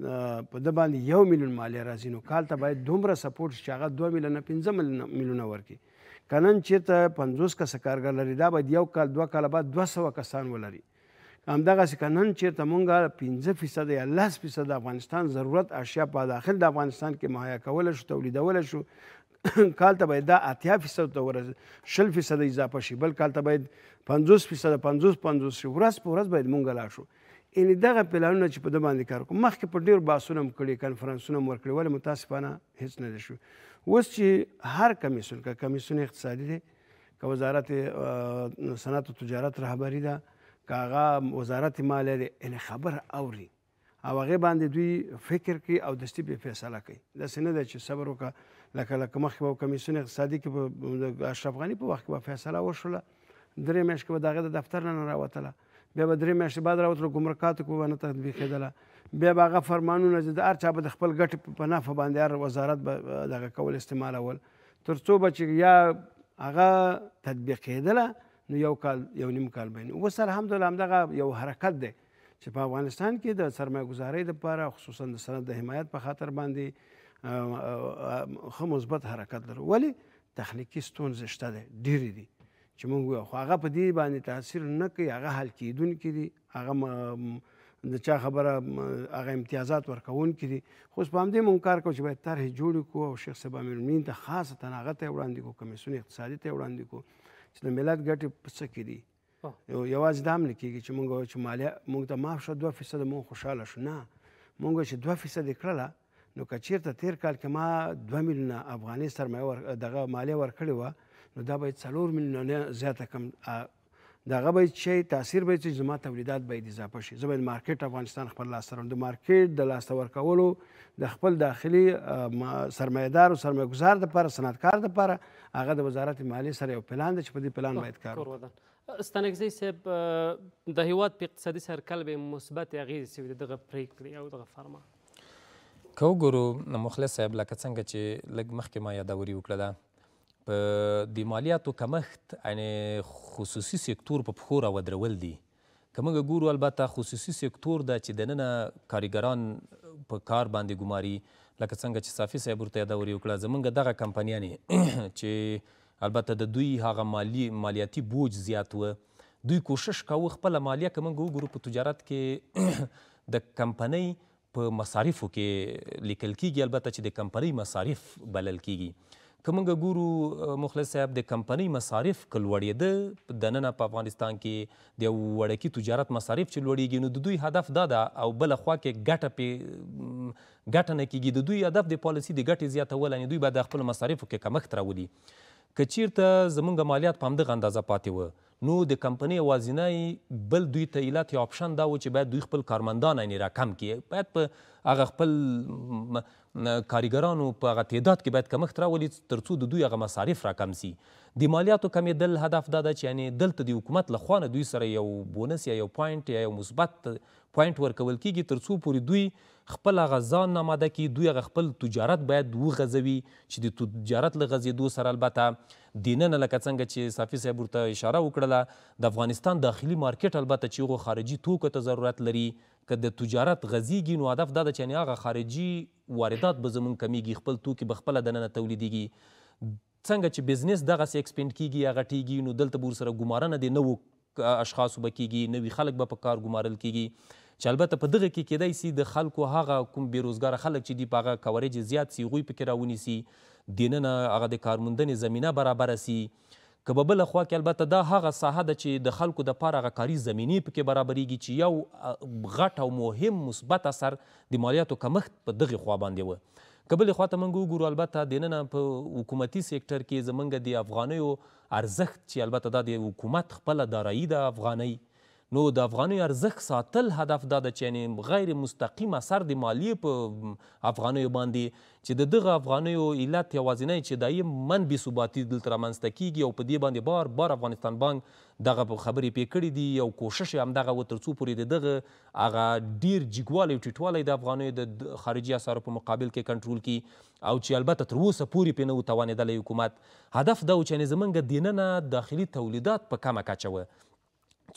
په د باندې یو میلیون مالیه راځي نو کال ته باید دومره سپورټ شي چې هغه دوه میلیونه پنځه میلیونه ورکړي کنن چیرته 50 کس کارګر لري دا به یو کال دوه کال بعد 200 کسان ولري همدغه کنن چیرته مونږه 15 فیصد یا 10 فیصد افغانستان ضرورت اشیا په داخل د افغانستان کې مهیا کول شو تولیدول شو (coughs) کال ته باید دا اتیا فیصد ته ورسي شل فیصد اضافه شي بل کال ته باید 50 فیصد 50 50 شي ورځ په ورځ باید مونږ لا شو یعنی دغه پلانونه چې په ده باندې کار کوم مخکې په ډېرو بحثونه م کړي کنفرانسونه م ورکړي ولې متاسفانه هېڅ نه دی شوي اوس چې هر کمیسیون که کمیسیون اقتصادي دی که وزارت صنعت و تجارت رهبري ده که هغه وزارت مالیه دی یعنې خبره اوري او هغې باندې دوی فکر کوي او دستي پرې فیصله کوي داسې نه ده چې صبر وکړه لکه لکه مخکې به کمیسیون اقتصادي کې په اشرف غني په وخت کې به فیصله وشوله درې میاشتې کې به د هغې د دفتر نه نه راوتله بیا به درې میاشتې بعد راوتلو ګمرکاتو کې ونه تطبیقېدله بیا به هغه فرمانونه چې د هر چا به د خپل ګټې په نفع باندې هر وزارت به دغه کول استعمالول تر څو به چې یا هغه تطبیقېدله نو یو کال یو نیم کال بین اوس الحمدلله همدغه یو حرکت دی چې په افغانستان کې د سرمایه ګزارۍ لپاره خصوصا د صنعت د حمایت په خاطر باندې ښه مثبت حرکت لرو ولې تخنیکي ستونزې شته دی ډېرې دي چې موږ خو هغه په دې باندې تاثیر نه کوي هغه حل کیدونکي دي هغه د چا خبره هغه امتیازات ورکوونکي دي خو په همدې موږ کار کوو چې باید طرحې جوړې کړو او شیخ صاحب امیرالمؤمنین ته خاصه هغه ته وړاندې کړو کمیسیون اقتصادي ته وړاندې کړو چې د ملت ګټې په څه کې دي یوازې دا هم نه کېږي چې موږ چې مالیه موږ ته معاف شوه دوه فیصده موږ خوشحاله شو نه موږ چې دوه فیصد یې کړله نو که چېرته تېر کال کې ما دوه میلیونه افغاني سرمایه دغه مالیه ورکړې وه نو دا باید څلور میلیونه زیاته کم دغه باید شي تاثیر باید چې زما تولیدات باید اضافه شي زه باید مارکیټ افغانستان خپل لاس سره د مارکیټ د لاس ورکولو د خپل داخلي سرمایدار او سرمایه‌ګزار د لپاره صنعتکار د لپاره هغه د وزارت مالی سره یو پلان دی چې په دې پلان باید کار وکړي ستانکزی صاحب د هیواد په اقتصادي سرکل به مثبت اغیز سوي دغه پریکړې او دغه فرمان کو ګورو مخلص صاحب لکه څنګه چې لګ مخکې ما یادوري وکړه په د مالیاتو کمښت یعنی خصوصي سکتور په پښو راودرول دي که موږ ګورو البته خصوصي سکتور ده چې دننه کارګران په کار باندې ګماري لکه څنګه چې صافي صاحب ورته یادورې وکړه زمونږ دغه کمپنیانې (clears throat) چې البته د دوی هغه مالی مالیاتي بوج زیات و دوی کوشش کاوه خپله مالیه که موږ وګورو په تجارت کې (clears throat) د کمپنۍ په مصارفو کې لیکل کیږي البته چې د کمپنۍ مصارف بلل کیږي که موږ ګورو مخلص صاحب د کمپنۍ مصارف که لوړېده دننه په افغانستان کې د یو وړکي تجارت مصارف چې لوړېږي نو د دوی هدف دا ده او بله خوا کې ګټه پې ګټه نه کېږي د دوی هدف د پالیسي د ګټې زیاتول یعنې دوی به د خپلو مصارفو کې کمښت راولي که چیرته زمونږ مالیات په همدغه اندازه پاتې وه نو د کمپنۍ وازینه بل دوی ته ایلات یا اپشن دا و چې باید دوی خپل کارمندان یې راکم کړي باید په هغه خپل کارګرانو په هغه تعداد کې باید کمښت راولي تر څو د دوی هغه مصارف راکم سي د مالیاتو کمیدل هدف دا ده چې یعنی دلته د حکومت له خوا نه دوی سره یو بونس یا یو پوینټ یا یو مثبت پوینټ ورکول کیږي ترڅو پورې دوی خپل هغه ځان آماده کړي دوی هغه خپل تجارت باید وغځوي چې د تجارت له غځېدو سره البته دیننه لکه څنګه چې صافي صاحب ورته اشاره وکړله د افغانستان داخلي مارکیټ البته چې هغو خارجي توکو ته ضرورت لري که د تجارت غځېږي نو هدف دا ده چې یعنې هغه خارجي واردات به زموږ کمیږي خپل توکي به خپله دننه تولیدیږي څنګه چې بزنس دغسې اکسپینډ کیږي یا غټیږي نو دلته به ورسره ګمارنه د نوو اشخاصو به کیږي نوي خلک به په کار ګمارل کیږي چې البته په دغه کې کیدای سي د خلکو هغه کوم بیروزګاره خلک چې دي په هغه کوریج زیات سي هغوی پکې راونیسي دیننه هغه د کارموندنې زمینه برابره سي که به بله خوا کې البته دا هغه ساحه ده چې د خلکو دپاره هغه کاري زمینې پکې برابریږي چې یو غټ او مهم مثبت اثر د مالیاتو کمښت په دغې خوا باندې وه که بلې خوا ته موږ وګورو البته دننه په حکومتي سکټر کې زموږ د افغانیو ارزښت چې البته دا د حکومت خپله دارایی ده دا افغانۍ نو د افغانیو ارزښت ساتل هدف دا ده چې یعنې غیر مستقیم اثر د مالیې په افغانیو باندې چې د دغه افغانیو علت یوازینی چې دایم من بې ثباتي دلته رامنځته کیږي او په دې باندې بار بار افغانستان بانک دغه خبرې پې کړي دي یو کوشش یې همدغه و تر څو پورې د دغه هغه ډیر جګوالی او ټیټوالی د افغانیو د خارجي اسارو په مقابل کې کنټرول کي او چې البته تر اوسه پورې پې نه و توانېدلی حکومت هدف دا و چې یعنې زموږ دننه داخلي تولیدات په کمه کچه وه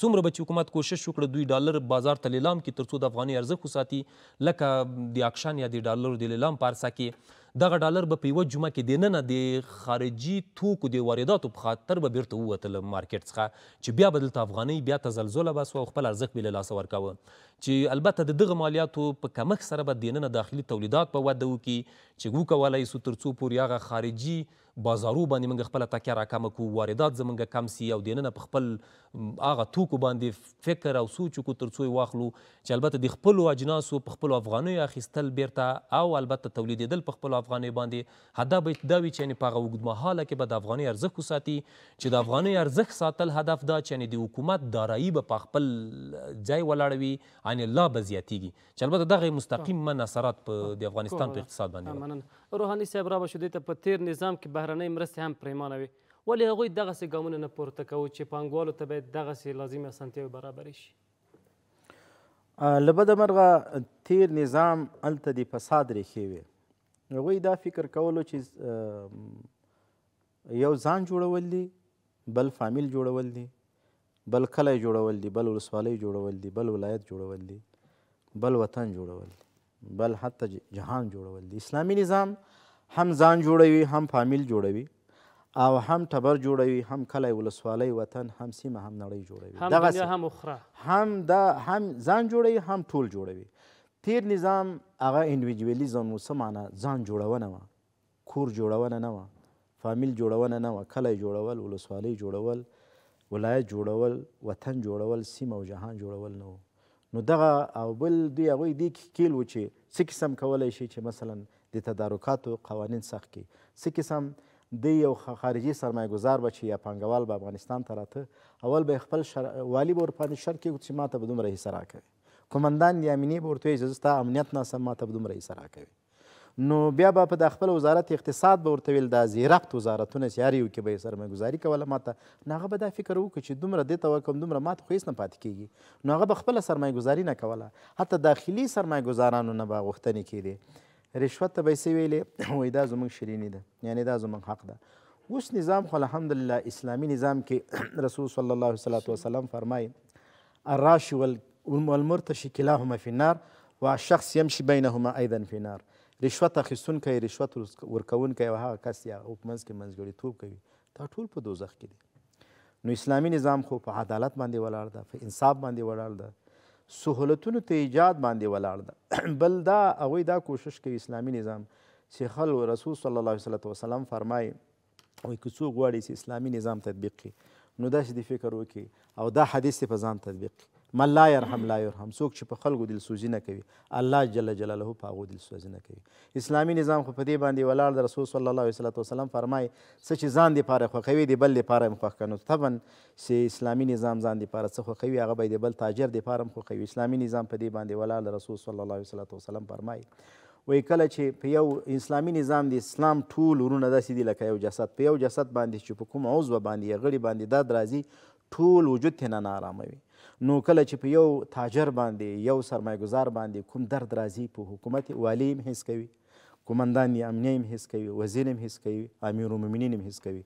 څومره به چې حکومت کوشش وکړه دوی ډالر بازار ته لیلام کړي تر څو د افغاني ارزښت وساتي لکه د اکشن یا د ډالرو د لیلام په عرصه کې دغه ډالر به په یوه جمعه کې د ننه د خارجي توکو د وارداتو په خاطر به بیرته ووتل مارکیټ څخه چې بیا به دلته افغانۍ بیا تزلزله به سوه او خپل ارزښت به یې له لاسه ورکاوه چې البته د دغه مالیاتو په کمښت سره به د ننه داخلي تولیدات به وده وکړي چې وکولی سو تر څو پورې هغه خارجي بازارو باندې موږ خپله تکیه راکمه کړو واردات زموږ کم سي او دننه په خپل هغه توکو باندې فکر او سوچ وکړو تر څو واخلو چې البته د خپلو اجناسو په خپلو افغانیو اخیستل بیرته او البته تولیدېدل په خپلو افغانیو باندې هدف به دا وي چې یعنې په هغه اوږدمهاله کې به د افغانۍ ارزښت وساتي چې د افغانۍ ارزښت ساتل هدف دا چې یعنې د حکومت دارایی به په خپل ځای ولاړوي ان لا به زیاتیږي چې البته دغه مستقیم مناصرات په د افغانستان په اقتصاد باندې روحاني صاحب را به شو ته په تیر نظام کې بهرنۍ مرستې هم پریمانه وي ولې هغوی دغسې ګامونه نه پورته کوو چې پانګوالو ته باید دغسې لازمې اسانتیاوې برابرې شي له بده مرغه تیر نظام هلته د فساد ریښې وې هغوی دا فکر کولو چې یو ځان جوړول دي بل فامیل جوړول دي بل کلی جوړول دي بل ولسوالۍ جوړول دي بل ولایت جوړول دي بل وطن جوړول دي بل حتی جهان جوړول دي اسلامي نظام هم ځان جوړوي هم فامیل جوړوي او هم ټبر جوړوي هم کلی ولسوالۍ وطن هم سیمه هم نړۍ جوړوي دغه هم اخرى هم دا هم ځان جوړوي هم ټول جوړوي تیر نظام هغه انډیویجوالیزم و څه معنه ځان جوړونه وه کور جوړونه نه وه فامیل جوړونه نه وه کلی جوړول ولسوالۍ جوړول ولایت جوړول وطن جوړول سیمه او جهان جوړول نه وو نو دغه او بل دوی هغوی دې کې ښکیل و چې څه قسم کولی شي چې مثلا د تدارکاتو قوانین سخت کړي څه قسم د یو خارجي سرمایه گذار به چې یا پانګوال به افغانستان ته راته اول به خپل شر... والی به ورباندې شرط کېږدو چې ما ته به دومره حصه راکوي قمندان د امنیې به ورته وایي چې زه ستا امنیت نه سم ما ته به دومره حصه راکوي نو بیا به په د خپل وزارت اقتصاد به ورته ویل دا زیرفت وزارتونه چې هر یو کې به یې سرمایهګذاري کوله ماته نو هغه به دا فکر وکړو چې دومره دې ته ورکوم دومره ماته خو هېڅ نه پاتې کېږي نو هغه به خپله سرمایهګذاري نه کوله حتی داخلي سرمایهګذارانو نه به غوښتنې کېدې رشوت ته به یې څه ویلې (coughs) وایي دا زموږ شیریني ده یعنی دا زموږ حق ده اوس نظام خو الحمدلله اسلامي نظام کې (coughs) رسول صلی الله علیه وسلم فرمایي الراش والمرتشي كلاهما في النار والشخص يمشي بينهما أيضا في النار رشوت اخیستونکی رشوت ورکوونکی او هغه کس یا هغو په منځ کې منځګړیتوب کوي دا ټول په دوزخ کې دي نو اسلامي نظام خو په عدالت باندې ولاړ ده په انصاف باندې ولاړ ده سهولتونو ته ایجاد باندې ولاړ ده (clears throat) بل دا هغوی دا کوشش کوي اسلامي نظام چې خل رسول صلی الله علیه وسلم فرمایي وایي که څوک غواړي چې اسلامي نظام تطبیق کړي نو داسې د فکر وکړي او دا حدیث په ځان تطبیق کړي من لا يرحم لا يرحم څوک چې په خلکو دلسوزي نه کوي الله جل جلاله په هغو دلسوزي نه کوي اسلامي نظام خو په دې باندې ولاړ د رسول صلی الله علیه وسلم فرمایي څه چې ځان دپاره خوښوي د بل دپاره هم خوښ کنو طبعا چې اسلامي نظام ځان دپاره څه خوښوي هغه به د بل تاجر دپاره هم خوښوي اسلامي نظام په دې باندې ولاړ د رسول صلی الله علیه وسلم فرمایي وای کله چې په یو اسلامي نظام د اسلام ټول ورونه داسې دي لکه یو جسد په یو جسد باندې چې په کوم عضو باندې یا غړي باندې درد راځي ټول وجود ترې نه ناارامه وي نو کله چې په یو تاجر باندې یو سرمایه‌ګزار باندې کوم درد راځي په حکومت والی هم حس کوي قومندان یې امنیه هم حس کوي وزیر هم حس کوي امیرالمؤمنین هم حس کوي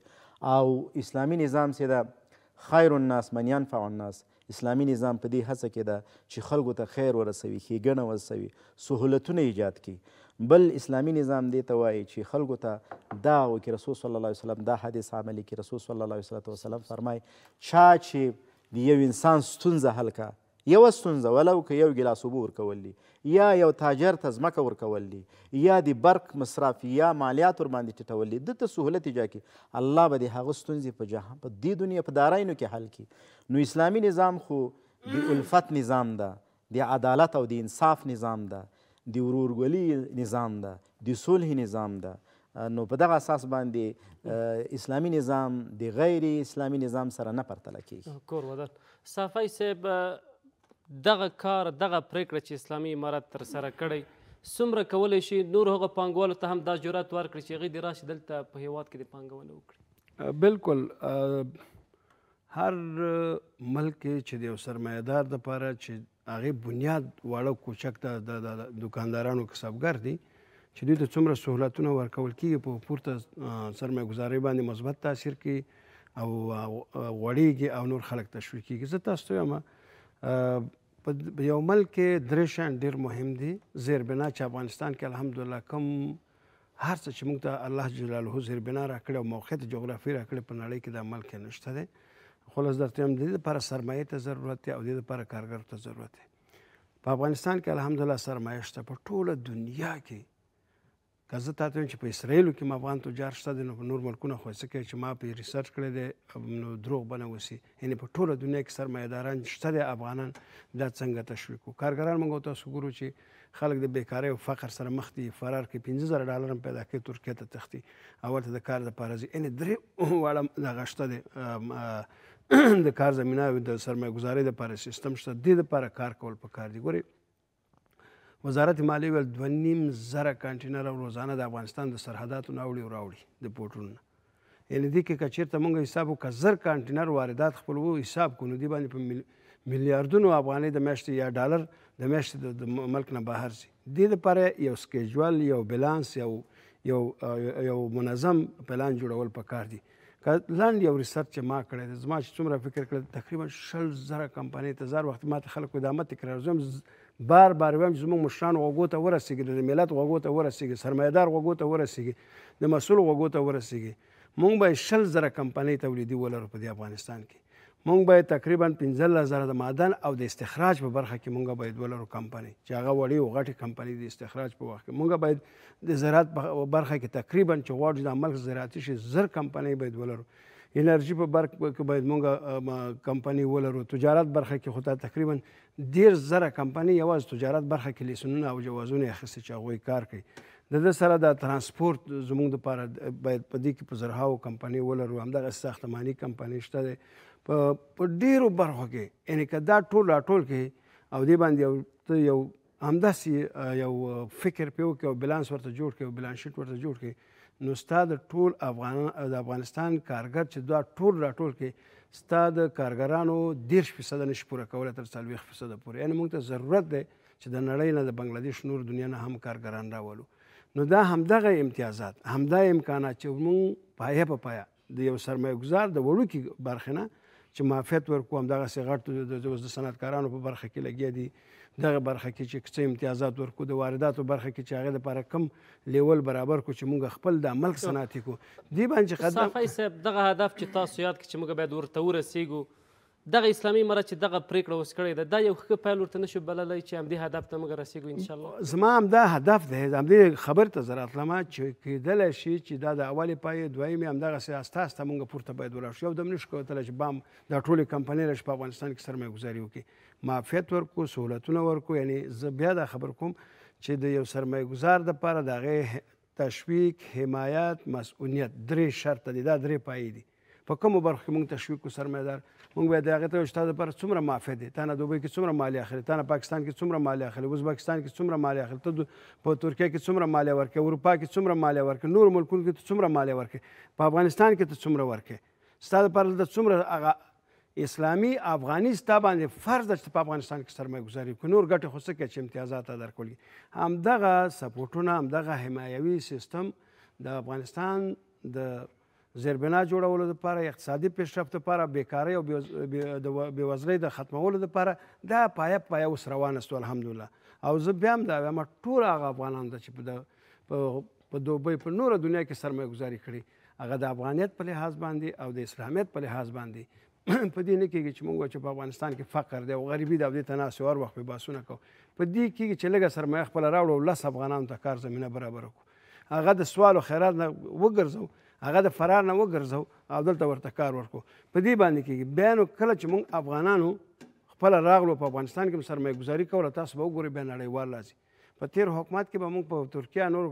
او اسلامي نظام سي ده خیر الناس من ينفع الناس اسلامي نظام په دې هڅه کې ده چې خلکو ته خیر ورسوي ښېګڼه ورسوي سهولتونه ایجاد کړي بل اسلامي نظام دې ته وایي چې خلکو ته دا و کې رسول صلی الله علیه وسلم دا حدیث عملی کې رسول صلی الله علیه وسلم فرمای چا چې د یو انسان ستونزه حل کا یوه ستونزه ولو که یو ګیلاس اوبه ورکول دي یا یو تاجر ته ځمکه ورکول دي یا د برق مصرف یا مالیات ورباندې ټیټول دي دته سهولت ایجا کړي الله به د هغه ستونزې په جهان په دې دنیا په دارایینو کې حل کړي نو اسلامي نظام خو د الفت نظام ده د عدالت او د انصاف نظام ده د ورورګلي نظام ده د صلح نظام ده نو په دغه اساس باندې اسلامی نظام د غیر اسلامی نظام سره نه پرتله کیږي کور ودان صافی صاحب دغه کار دغه پریکړه چې اسلامي امارات تر سره کړی څومره کولی شي نور هغه پانګوالو ته هم دا جرأت ورکړي چې هغوی دې راشي دلته په هیواد کې د پانګونه وکړي بلکل هر ملک چې د یو سرمایهدار دپاره چې هغې بنیاد واړه کوچک د دکاندارانو کسبګر دي چې دوی ته څومره سهولتونه ورکول کیږي په پورته سرمایهګذارۍ باندې مثبت تاثیر کوي او غوړېږي او نور خلک تشویق کیږي زه تاسو ته وایم په یو ملک کې درې شیان ډېر مهم دي زیربنا چې افغانستان کې الحمدلله کم هر څه چې موږ ته الله جلاله زیربنا راکړې او موقعیت جغرافي راکړې په نړۍ کې دا ملک نشته دی خلاص درته هم د دې لپاره سرمایې ته ضرورت دی او د دې لپاره کارګرو ته ضرورت دی په افغانستان کې الحمدلله سرمایه شته په ټوله دنیا کې که زه تاته چې په اسرایلو کې م افغان تجار شته دی نو په نور ملکونه خو څه کوي چې ما په ریسرچ کړی دی نو دروغ به نه وسي یعنې په ټوله دنیا کې سرمایهداران شته دی افغانان دا څنګه تشویق کړو کارګران موږ تاسو ګورو چې خلک د بیکارۍ او فقر سره مخ دي فرار کې پنځه زره ډالر هم پیدا کوي ترکیه ته تښتي اول ته د کار دپاره ځي یعنې درې واړه دغه شته دی د کار زمینه د سرمایهګزارۍ دپاره سیستم شته دې دپاره کار کول پکار دي ګورئ وزارت مالیه ویل دوه نیم زره کانټینره روزانه د افغانستان د سرحداتو نه اوړي راوړي د پورټونو نه یعنې دې کې که چېرته موږ حساب وکړو که زر کانټینر واردات خپل وو حساب کړو نو دې باندې په میلیاردونو افغانۍ د میاشتې یا ډالر د میاشتې د ملک نه بهر ځي دې دپاره یو سکیجول یو بیلانس یو یو یو منظم پلان جوړول پکار دي که لاندې یو ریسرچ ما کړی دی زما چې څومره فکر کړی تقریبا شل زره کمپنۍ ته زر وخت ما ته خلکو دا مه تکرار زه بار بار ویم چې زموږ مشران غوږو ته ورسیږي د ملت غوږو ته ورسیږي سرمایهدار غوږو ته ورسیږي د مسؤل غوږو ته ورسیږي موږ به شل زره کمپنۍ تولیدي ولرو په دې افغانستان کې موږ باید تقریبا 15 زره د معدن او د استخراج په برخه کې موږ باید ولرو کمپنۍ چې هغه وړي او غټي کمپنۍ د استخراج په وخت کې موږ باید د زراعت په برخه کې تقریبا چې غواړو د ملک زراعتي شي زر کمپنۍ باید ولرو انرژي په برخه کې باید مونږ کمپنی ولرو تجارت برخه کې خو تا تقریبا ډیر زره کمپنی یوازې تجارت برخه کې لیسنونه او جوازونه اخیستي چې هغوی کار کوي د ده سره د ترانسپورت زموږ دپاره باید په دې کې په زرهاو کمپنۍ ولرو همدغسې ساختماني کمپنۍ شته دی په ډیرو برخو کې یعنې که دا ټول راټول کړي او دې باندې یو ته یو همداسې یو فکر پې وکړي او بلانس ورته جوړ کړي او بلانس شیټ ورته جوړ کړي نو ستا د ټول افغان د افغانستان کارګر چې دا ټول راټول کې ستا د کارګرانو دیرش فیصد نش پوره کوله تر څلوېښت فیصد پورې یعنی موږ ته ضرورت دی چې د نړۍ نه د بنگلاديش نور دنیا نه هم کارګران راولو نو دا همدغه امتیازات همدا امکانات چې موږ پایه په پایه د یو سرمایه‌ګزار د وړوکي برخه نه چې معافیت ورکوم دغه سي غټ د صنعتکارانو په برخه کې لګیا دي دغه برخه کې چې څه امتیازات ورکو د وارداتو برخه کې چې هغه لپاره کم لیول برابر کو چې موږ خپل د ملک صنعتي کو دی باندې قدم صافي صاحب دغه هدف چې تاسو یاد کړئ چې موږ باید ورته ورسیږو دغه اسلامي مره چې دغه پریکړه اوس کړې ده دا یو ښه پیل ورته نشو بللی چې همدې هدف ته موږ رسیږو ان شاء الله زما هم دا هدف دی همدې خبر ته زه راتلمه چې کیدلی شي چې دا د اولې پایې دویمې همدغسې استاسته موږ پورته باید ولاړ شو یو دم نشو کوتلی چې بام دا ټولې کمپنۍ له په افغانستان کې سرمایه ګذاري وکړي معافیت ورکو سہولتونه ورکو یعنی زه بیا دا خبر کوم چې د یو سرمایه گزار د پاره د هغه تشویق حمایت مسؤلیت درې شرط دي دا درې پای دي په کوم برخه کې مونږ تشویق کو سرمایدار مونږ به د هغه ته استاد پر څومره معافه دي تانه دوبه کې څومره مالی اخلي تانه پاکستان کې څومره مالی اخلي ازبکستان کې څومره مالی اخلي ته په ترکیه کې څومره مالی ورکې اروپا کې څومره مالی ورکې نور ملکونو کې څومره مالی ورکې په افغانستان کې څومره ورکې ستاسو پر د څومره هغه اسلامي افغاني ستا باندې فرض ده چې په افغانستان کې سرمایه ګذاري وکړي نور ګټې خو څه کوي چې امتیازات ادا درکولي همدغه سپورټونه همدغه حمایوي سیستم د افغانستان د زیربنا جوړولو لپاره اقتصادي پیشرفت لپاره بیکاری او بیوزلۍ د ختمولو لپاره دا پایه پایه اوس روانه ستو الحمدلله او زه بیا هم دا وایم ټول هغه افغانان ده چې په دوبۍ په نوره دنیا کې سرمایه ګذاري کړي هغه د افغانیت په لحاظ باندې او د اسلامیت په لحاظ باندې (clears throat) په دې نه کېږي چې موږ چې په افغانستان کې فقر دی او غریبي د دې تناسو هر وخت په باسونه کو په دې کېږي چې لږه سرمایه خپل راوړو لس افغانانو ته کار زمينه برابر کو هغه د سوال او خیرات نه وګرځو هغه د فرار نه وګرځو او دلته ورته کار ورکو په دې باندې کېږي بیان کله چې موږ افغانانو خپل راغلو په افغانستان کې سرمایه گذاري کوله تاسو به وګورئ بیا نړیوال لازم په تیر حکومت کې به موږ په ترکیه نور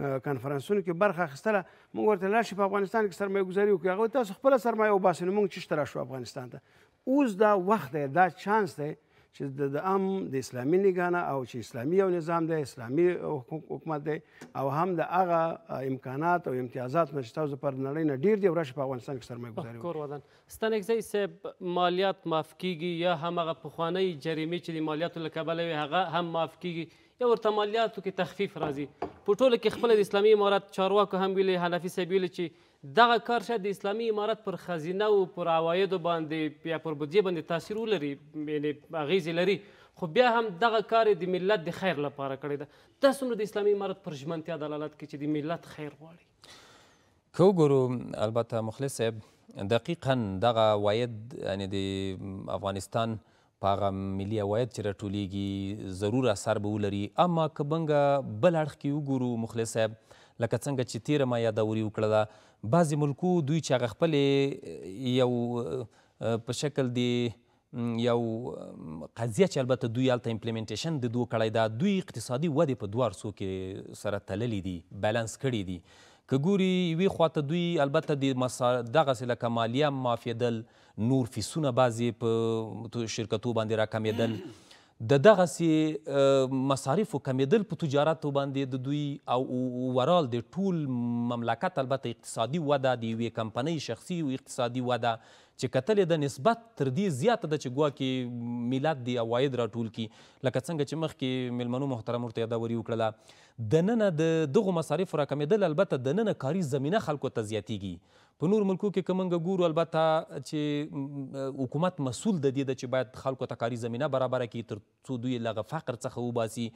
کانفرنسونو کې برخه اخیستله موږ ورته لاړ شي په افغانستان کې سرمایه ګذاري وکړي هغوی تاسو خپله سرمایه وباسئ نو موږ چشته راشو افغانستان ته اوس دا وخت دی دا چانس دی چې د هم د اسلامي نگانه او چې اسلامي یو نظام دی اسلامي حکومت دی او هم د هغه امکانات او امتیازات نه چې تاسو پر نړۍ نه ډیر دی ورشي په افغانستان کې سرمایه ګذاري کور ودان ستنک زئی صاحب مالیات معاف کیږي یا هم هغه پخوانی جریمه چې د مالیاتو لکبلوي هغه هم معاف کیږي یا ورته مالیاتو کې تخفیف راځي په ټوله کې خپله د اسلامي امارت چارواکو هم ویلي حنفي صاحب ویلي چې دغه کار شاید د اسلامي امارت پر خزینه او پر عوایدو باندې یا پر بودجې باندې تاثیر ولري یعنی اغیزې لري خو بیا هم دغه کار د ملت د خیر لپاره کړی ده دا څومره د اسلامي امارت پر ژمنتیا دلالت کوي چې د ملت خیر غواړي که وګورو البته مخلص صاحب دقیقا دغه واید یعنې د افغانستان په هغه ملي عواید چې راټولیږي ضرور اثر به ولري اما که موږ بل اړخ کې وګورو مخلص صاحب لکه څنګه چې تیره ما یادوري وکړه ده بعضې ملکو دوی چې هغه خپلې یو په شکل دی یو قضیه چې البته دوی هلته امپلیمنټیشن د دوی کړی ده دوی اقتصادي ودې په دوه عرصو کې سره تللی دي بیلانس کړي دي که ګوري یوې خواته دوی البته د دغسې لکه مالیه معافیدل نور فیسونه بعضې په شرکتو باندې راکمېدل د دغسې مصارفو کمیدل په تجارتو باندې د دوی او ورال د ټول مملکت البته اقتصادي وده د یوې کمپنۍ شخصي او اقتصادي وده چې کتلې د نسبت تر دې زیاته ده چې ګوا کې میلاد دی عواید راټول کی لکه څنګه چې مخکې میلمنو محترم ورته یادوري وکړله د ننه د دغو مصارف راکمېدل البته د ننه کاري زمینه خلکو ته زیاتیږي په نور ملکو کې کومنګ ګورو البته چې حکومت مسول د دې د چې باید خلکو ته کاري زمینه برابره کړي تر څو دوی لغه فقر څخه وباسي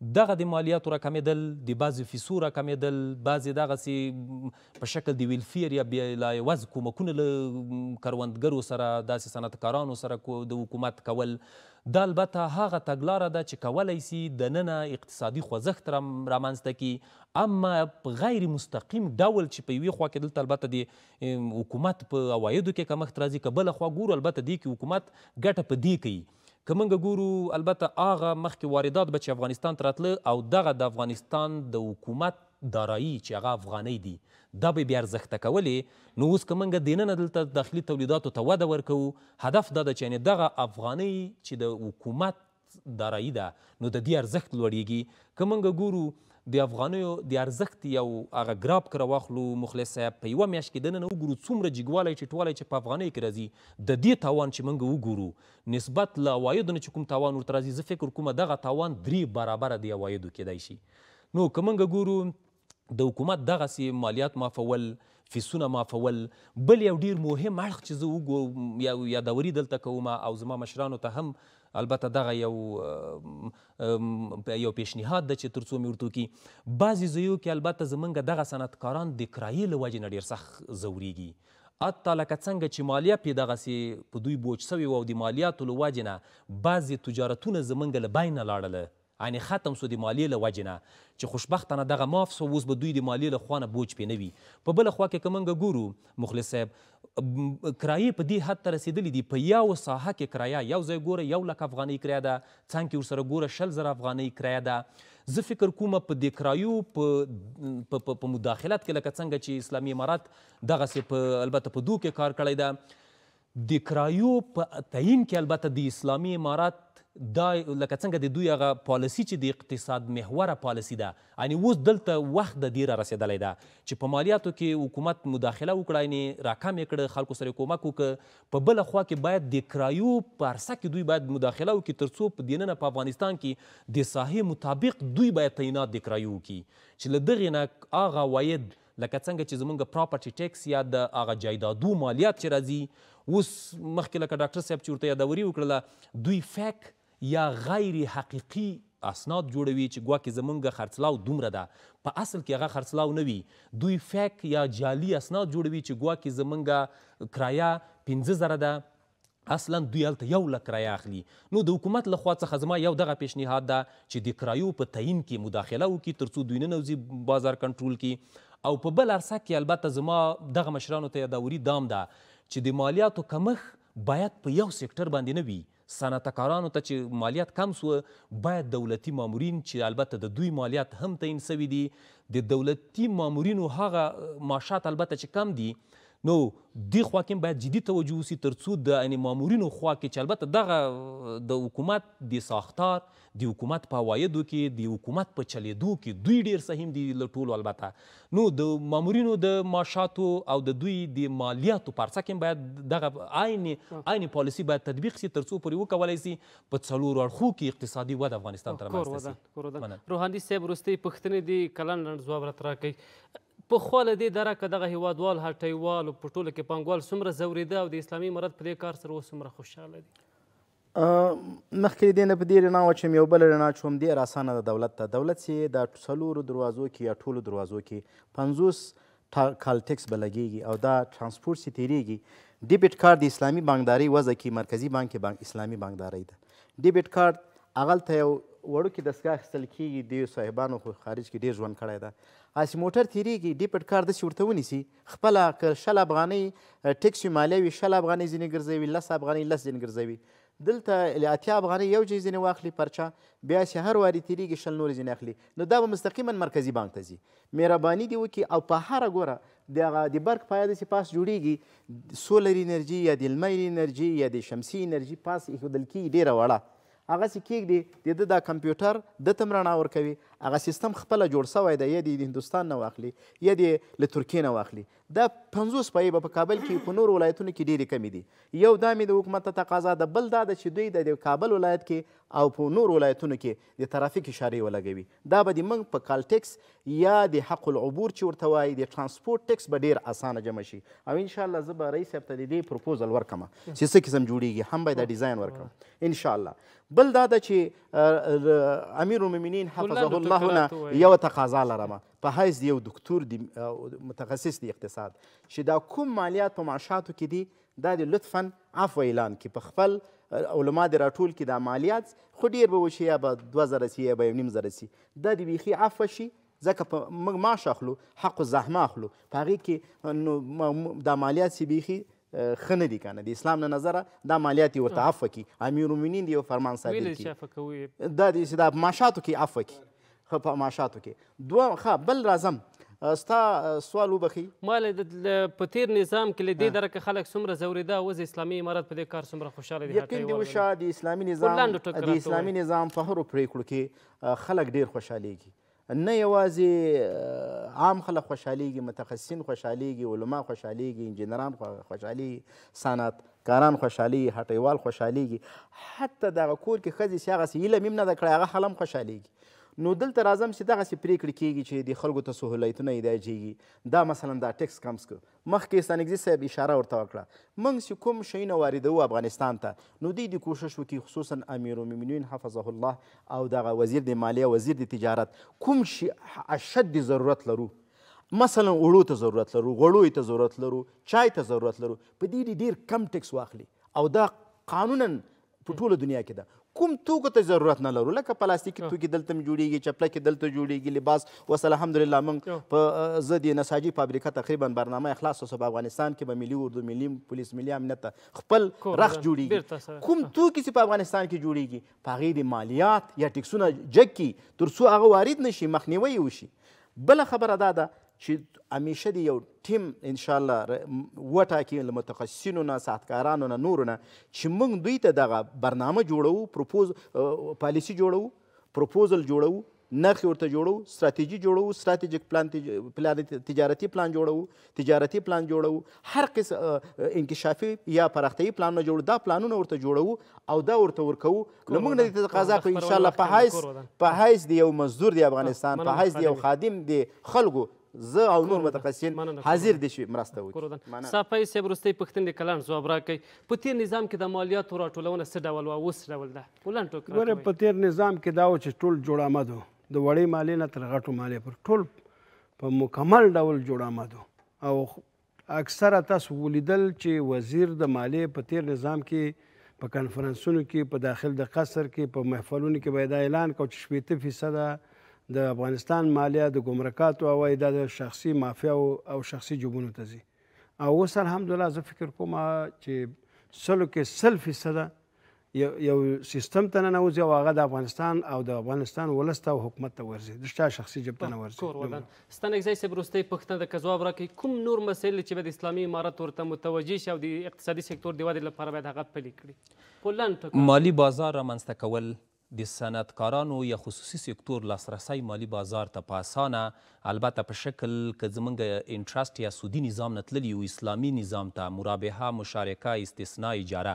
دغه د مالیاتو راکمېدل د بعضې فیسو راکمېدل بعضې دغسې په شکل د ویلفیر یا بېلایوازه کومکونه له کروندګرو سره داسې صنعتکارانو سره د حکومت کول دا البته هغه تګلاره ده چې کولی سي دننه اقتصادي خوځښت رامنځته کړي اما غیر مستقیم ډول چې په یوې خوا کې دلته البته د حکومت په عوایدو کې کمښت راځي که بله خوا ګورو البته دې کې حکومت ګټه په دې کوي که موږ ګورو البته هغه مخکې واردات به چې افغانستان ته راتله او دغه د افغانستان د حکومت دارایی چې هغه افغانۍ دي دا به بې ارزښته کولې نو اوس که موږ دننه دلته داخلي تولیداتو ته وده ورکوو هدف دا ده چې یعنې دغه افغانۍ چې د حکومت دارایی ده دا. نو د دې ارزښت لوړیږي که موږ ګورو د افغانیو د ارزښت یو هغه ګراب کره واخلو مخلص صاحب په یوه میاشت کې دننه وګورو څومره جګوالی چټوالی چې په افغانیو کې راځي د دې تاوان چې موږ وګورو نسبت له عوایدو نه چې کوم تاوان ورته راځي زه فکر کوم دغه تاوان درې برابره د عوایدو کېدای شي نو که موږ ګورو د حکومت دغسې مالیات معافول فیسونه معافول بل یو ډیر مهم اړخ چې زه یادوري دلته کوم او زما مشرانو ته هم البته دغه یو یو پیشنهاد ده چې تر څو مې ورته وکړي بعضې ځایو کې البته زمونږ دغه صنعتکاران د کرایې له وجې نه ډېر سخت ځورېږي حتی لکه څنګه چې مالیه پې دغسې په دوی بوج سوې وه او د مالیاتو له وجې نه بعضې تجارتونه زمونږ له بینه لاړله یعنی ختم سو د مالیې له وجې نه چې خوشبختانه دغه معاف سو اوس به دوی د مالیې له خوا نه بوج پې نه وي په بله خوا کې که موږ ګورو مخلص صاحب کرایې په دې حد ته رسېدلي دي په یو ساحه کې کرایه یو ځای ګوره یو لک افغانۍ کرایه ده څنګ کې ورسره ګوره شل زره افغانۍ کرایه ده زه فکر کوم په دې کرایو په په مداخلت کې لکه څنګه چې اسلامي امارات دغسې په البته په دو کې کار کړی ده د کرایو په تعیین کې البته د اسلامي امارات دا لکه څنګه د دوی هغه پالیسي چې د اقتصاد محوره پالیسي ده یعنې اوس دلته وخت د دې رارسېدلی ده چې په مالیاتو کې حکومت مداخله وکړه یعنې راکم یې کړه خلکو سره یې کومک وکړه په بله خوا کې باید د کرایو په عرصه کې دوی باید مداخله وکړي تر څو په دننه په افغانستان کې د ساحې مطابق دوی باید تعینات د کرایو وکړي چې له دغې نه هغه عواید لکه څنګه چې زمونږ پراپرټي ټیکس یا د هغه جایدادو مالیات چې راځي اوس مخکې لکه ډاکټر صاحب چې ورته یادوري وکړله دوی فیک یا غیر حقیقي اسناد جوړوي چې ګواکې زمونږ خرڅلاو دومره ده په اصل کې هغه خرڅلاو نه وي دوی فیک یا جعلي اسناد جوړوي چې ګواکې زمونږ کرایه پنځه زره ده اصلا دوی هلته یو لک کرایه اخلي نو د حکومت له خوا څخه زما یو دغه پیشنهاد ده چې د کرایو په تعیین کې مداخله وکړي تر څو دوی نه نوځي بازار کنټرول کړي او په بل عرصه کې البته زما دغه مشرانو ته یادوري دام ده دا چې د مالیاتو کمښت باید په یو سکتر باندې نه وي صنعتکارانو ته چې مالیات کم سوه باید دولتي مامورین چې البته د دوی مالیات هم تعیین سوي دي د دولتي مامورینو هغه معاشات البته چې کم دي نو دی خوا کې باید جدي توجه وسی ترڅو د ان مامورینو خوا کې چې البته دغه د حکومت د ساختار د حکومت په وایدو کې د حکومت په چلیدو کې دوی ډیر سهم دي لټول البته نو د مامورینو د معاشاتو او د دوی د مالیاتو پرڅ کې باید دغه عین عین پالیسی باید تطبیق شي ترڅو پرې وکولای شي په څلور اړخو کې اقتصادي وده افغانستان تر رامنځته شي روحاني صاحب وروستۍ پوښتنې دي کلن لنډ ځواب راته راکړئ په خو له دې درکه دغه هیوادوال هټیوال په ټوله کې پانګوال څومره ځورېده او د اسلامي امارت په دې کار سره اوس څومره خوشحاله دي مخکې دې نه په دې رڼا وه چې یو بله رڼا چې هم ډېر اسانه ده دولت ته دولت چې د څلورو دروازو کې یا ټولو دروازو کې پنځوس کال ټیکس به لګېږي او دا ترانسپورت چې تېرېږي ډیبټ کارت د اسلامي بانکدارۍ وضع کې مرکزي بانک کې بانک اسلامي بانکدارۍ ده ډیبټ کارت هغلته یو وړوکي دستګاه اخیستل کېږي دې صاحبانو خو خارج کې ډېر ژوند کړی ده هسې موټر تېرېږي ډیپټ کار داسې ورته ونیسي خپله که شل افغانۍ ټکس وي مالیه وي شل افغانۍ ځینې ګرځوي لس افغانۍ لس ځینې ګرځوي دلته اتیا افغانۍ یو جی ځینې واخلي پرچا بیا سې هر واري تېرېږي شل نورې ځینې اخلي نو دا به مستقیما مرکزي بانک ته ځي مهرباني دې وکړي او په هره ګوره د هغه د برق پایه داسې پاس جوړیږي سولر انرژي یا د لمر انرژي یا د شمسي انرژي پاس ایښودل کېږي ډېره وړه هغسې کیږدي د ده دا کمپیوټر ده ته هم رڼا ورکوي هغه سیستم خپله جوړ سوی دی یا د هندوستان نه واخلي یا د له ترکیې نه واخلي دا پنځوس پایې به په کابل کې په نورو ولایتونو کې ډېرې کمې دي یو دا مې د حکومت ته تقاضا ده بل دا ده چې دوی د کابل ولایت کې او په نورو ولایتونو کې د ترافیک اشارې ولګوي دا به د موږ په کال ټیکس یا د حق العبور چې ورته وایي د ترانسپورت ټیکس به ډېر اسانه جمع شي او انشاءالله زه به رئیس صاحب ته د دې پروپوزل ورکړم چې څه قسم جوړیږي هم به دا ډیزاین ورکړم انشاءالله بل دا ده چې امیر المؤمنین حفظه الله مهونه یو تقاضا لرم په حیث یو دکتور دی متخصص دی اقتصاد چې دا کوم مالیات په معاشاتو کې دي دا د لطفا عفو اعلان کې په خپل علما د راټول کې دا مالیات خو ډیر به وشي یا به دوه زره سي یا به یو نیم زره سي دا د بیخي عفو شي ځکه په موږ معاش اخلو حق زحمه اخلو په هغې کې نو دا مالیات چې بیخي ښه نه دي که نه د اسلام نه نظره دا مالیات یې ورته عفوه کړي امیرالمؤمنین د یو فرمان صادر کړي دا د معاشاتو کې عفوه کړي خ په معاشاتو کې دوه ښه بل راځم ستا سوال وبخي ما په تیر نظام کې له دې دره کې خلک څومره زورېده اوس اسلامي امارت په دې کار څومره خوشحاله دي یقین دې وشه د اسلامي نظام د اسلامي نظام په هرو پرېکړو کې خلک ډېر خوشحالېږي نه یوازې عام خلک خوشحالیږي متخصصین خوشحالیږي علما خوشحالیږي انجینران خوشحالیږي صنعتکاران خوشحالیږي هټیوال خوشحالیږي حتی دغه کور کې ښځې چې هغسې علم هم نه ده کړی هغه هله هم خوشحالیږي نو دلته راځم چې دغسې پرېکړې کېږي چې د خلکو ته سهولیتونه ایجادېږي دا مثلا دا ټیکس کم سکو مخکې ستانګزي صاحب اشاره ورته وکړه موږ چې کوم شیونه واردوو افغانستان ته نو دوی د کوشش وکړي خصوصا امیرالمؤمنین حفظه الله او دغه وزیر د مالیه وزیر د تجارت کوم شي اشد ضرورت لرو مثلا اوړو ته ضرورت لرو غوړو ته ضرورت لرو چای ته ضرورت لرو په دې ډېر کم ټیکس واخلي او دا قانونا په ټوله دنیا کې ده کوم توکو ته ضرورت نه لرو لکه پلاستیکي توکي دلته هم جوړېږي چپلکې دلته جوړېږي لباس وسله الحمدلله موږ په زه د نساجي فابریکه تقریبا برنامه اخلاص اوسه په افغانستان کې به ملي اردو ملي پولیس ملي امنیت ته خپل رخ جوړېږي کوم توکي چې په افغانستان کې جوړېږي په هغې د مالیات یا ټکسونه جګ کړي تر څو هغه وارد نه شي مخنیوی یې وشي بله خبره دا ده چې همیشه دی یو ټیم ان شاء الله وټاکي له متخصصینو نه ساحتکارانو نه نورو نه چې موږ دوی ته دغه برنامه جوړو پروپوز پالیسی جوړو پروپوزل جوړو نرخ ورته جوړو ستراتیجی جوړو ستراتیجیک پلان پلان تجارتي پلان جوړو تجارتي پلان جوړو هر قص انکشافي یا پراختیي پلانونه جوړو دا پلانونه ورته جوړو او دا ورته ورکو نو موږ نه تقاضا کوو ان شاء الله په هیڅ په هیڅ دی یو مزدور دی افغانستان په هیڅ دی یو خادم دی خلکو زه او نور متخصصین حاضر دي چې مرسته وکړي صافی صاحب وروستۍ پوښتنې کلن ځواب راکړئ په تېر نظام کې د مالیاتو راټولونه څه ډول وه اوس ډول ده ولن ټوک ګوره په تېر نظام کې دا و چې ټول جوړ آمد و د وړې مالې نه تر غټو مالې پر ټول په مکمل ډول جوړ آمد او اکثره تاسو ولیدل چې وزیر د مالیې په تیر نظام کې په کانفرنسونو کې په داخل د قصر کې په محفلونو کې باید اعلان کو چې شپېته فیصده د افغانستان مالیه د ګمرکاتو او د شخصي مافیا او شخصي جوبونو ته ځي او اوس الحمدلله زه فکر کوم چې سلو کې سل فیصده یو سیستم ته ننوځي او هغه د افغانستان او د افغانستان ولست او حکومت ته ورځي د شته شخصي جیب ته نه ورځي ستنګ ځای سه بروستي پښتنه د کزواب راکې کوم نور مسایل چې به د اسلامي امارات ورته متوجي شي او د اقتصادي سکتور د واده لپاره باید هغه پلي کړي پولان ټکو مالی بازار رامنځته کول د صنعتکارانو یا خصوصي سکتور لاسرسی مالی بازار ته په اسانه البته په شکل که زمونږ انټرست یا سودي نظام نه تللی و اسلامي نظام ته مرابحه مشارکه استثنا اجاره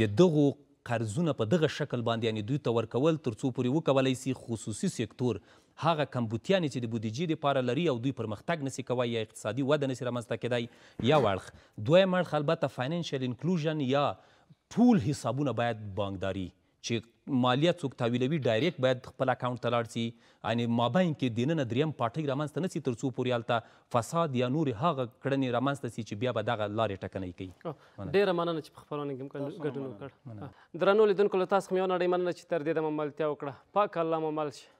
د دغو قرضونه په دغه شکل باندې یعنې دوی ته ورکول تر څو پورې وکولی سي خصوصي سکتور هغه کمبوتیانې چې د بودیجې دپاره لري او دوی پرمختګ نسی کوی یا اقتصادي وده نسی رامنځته کیدی یو اړخ دویم اړخ البته فاینانشل انکلوژن یا ټول حسابونه باید بانکداري چې مالیه څوک تحویلوي ډایرکټ باید خپل اکاونټ ته لاړ شي یعنې مابین کې دننه دریم پاټۍ رامنځته نه سي تر څو پورې هلته فساد یا نورې هغه کړنې رامنځته سي چې بیا به دغه لارې ټکنۍ کوي ډېره مننه چې په خپرونه کې مو ګډون وکړ درنو لیدونکو له تاسو هم یو نړۍ مننه چې تر دې دمه ملتیا وکړه پاک الله مو مل شي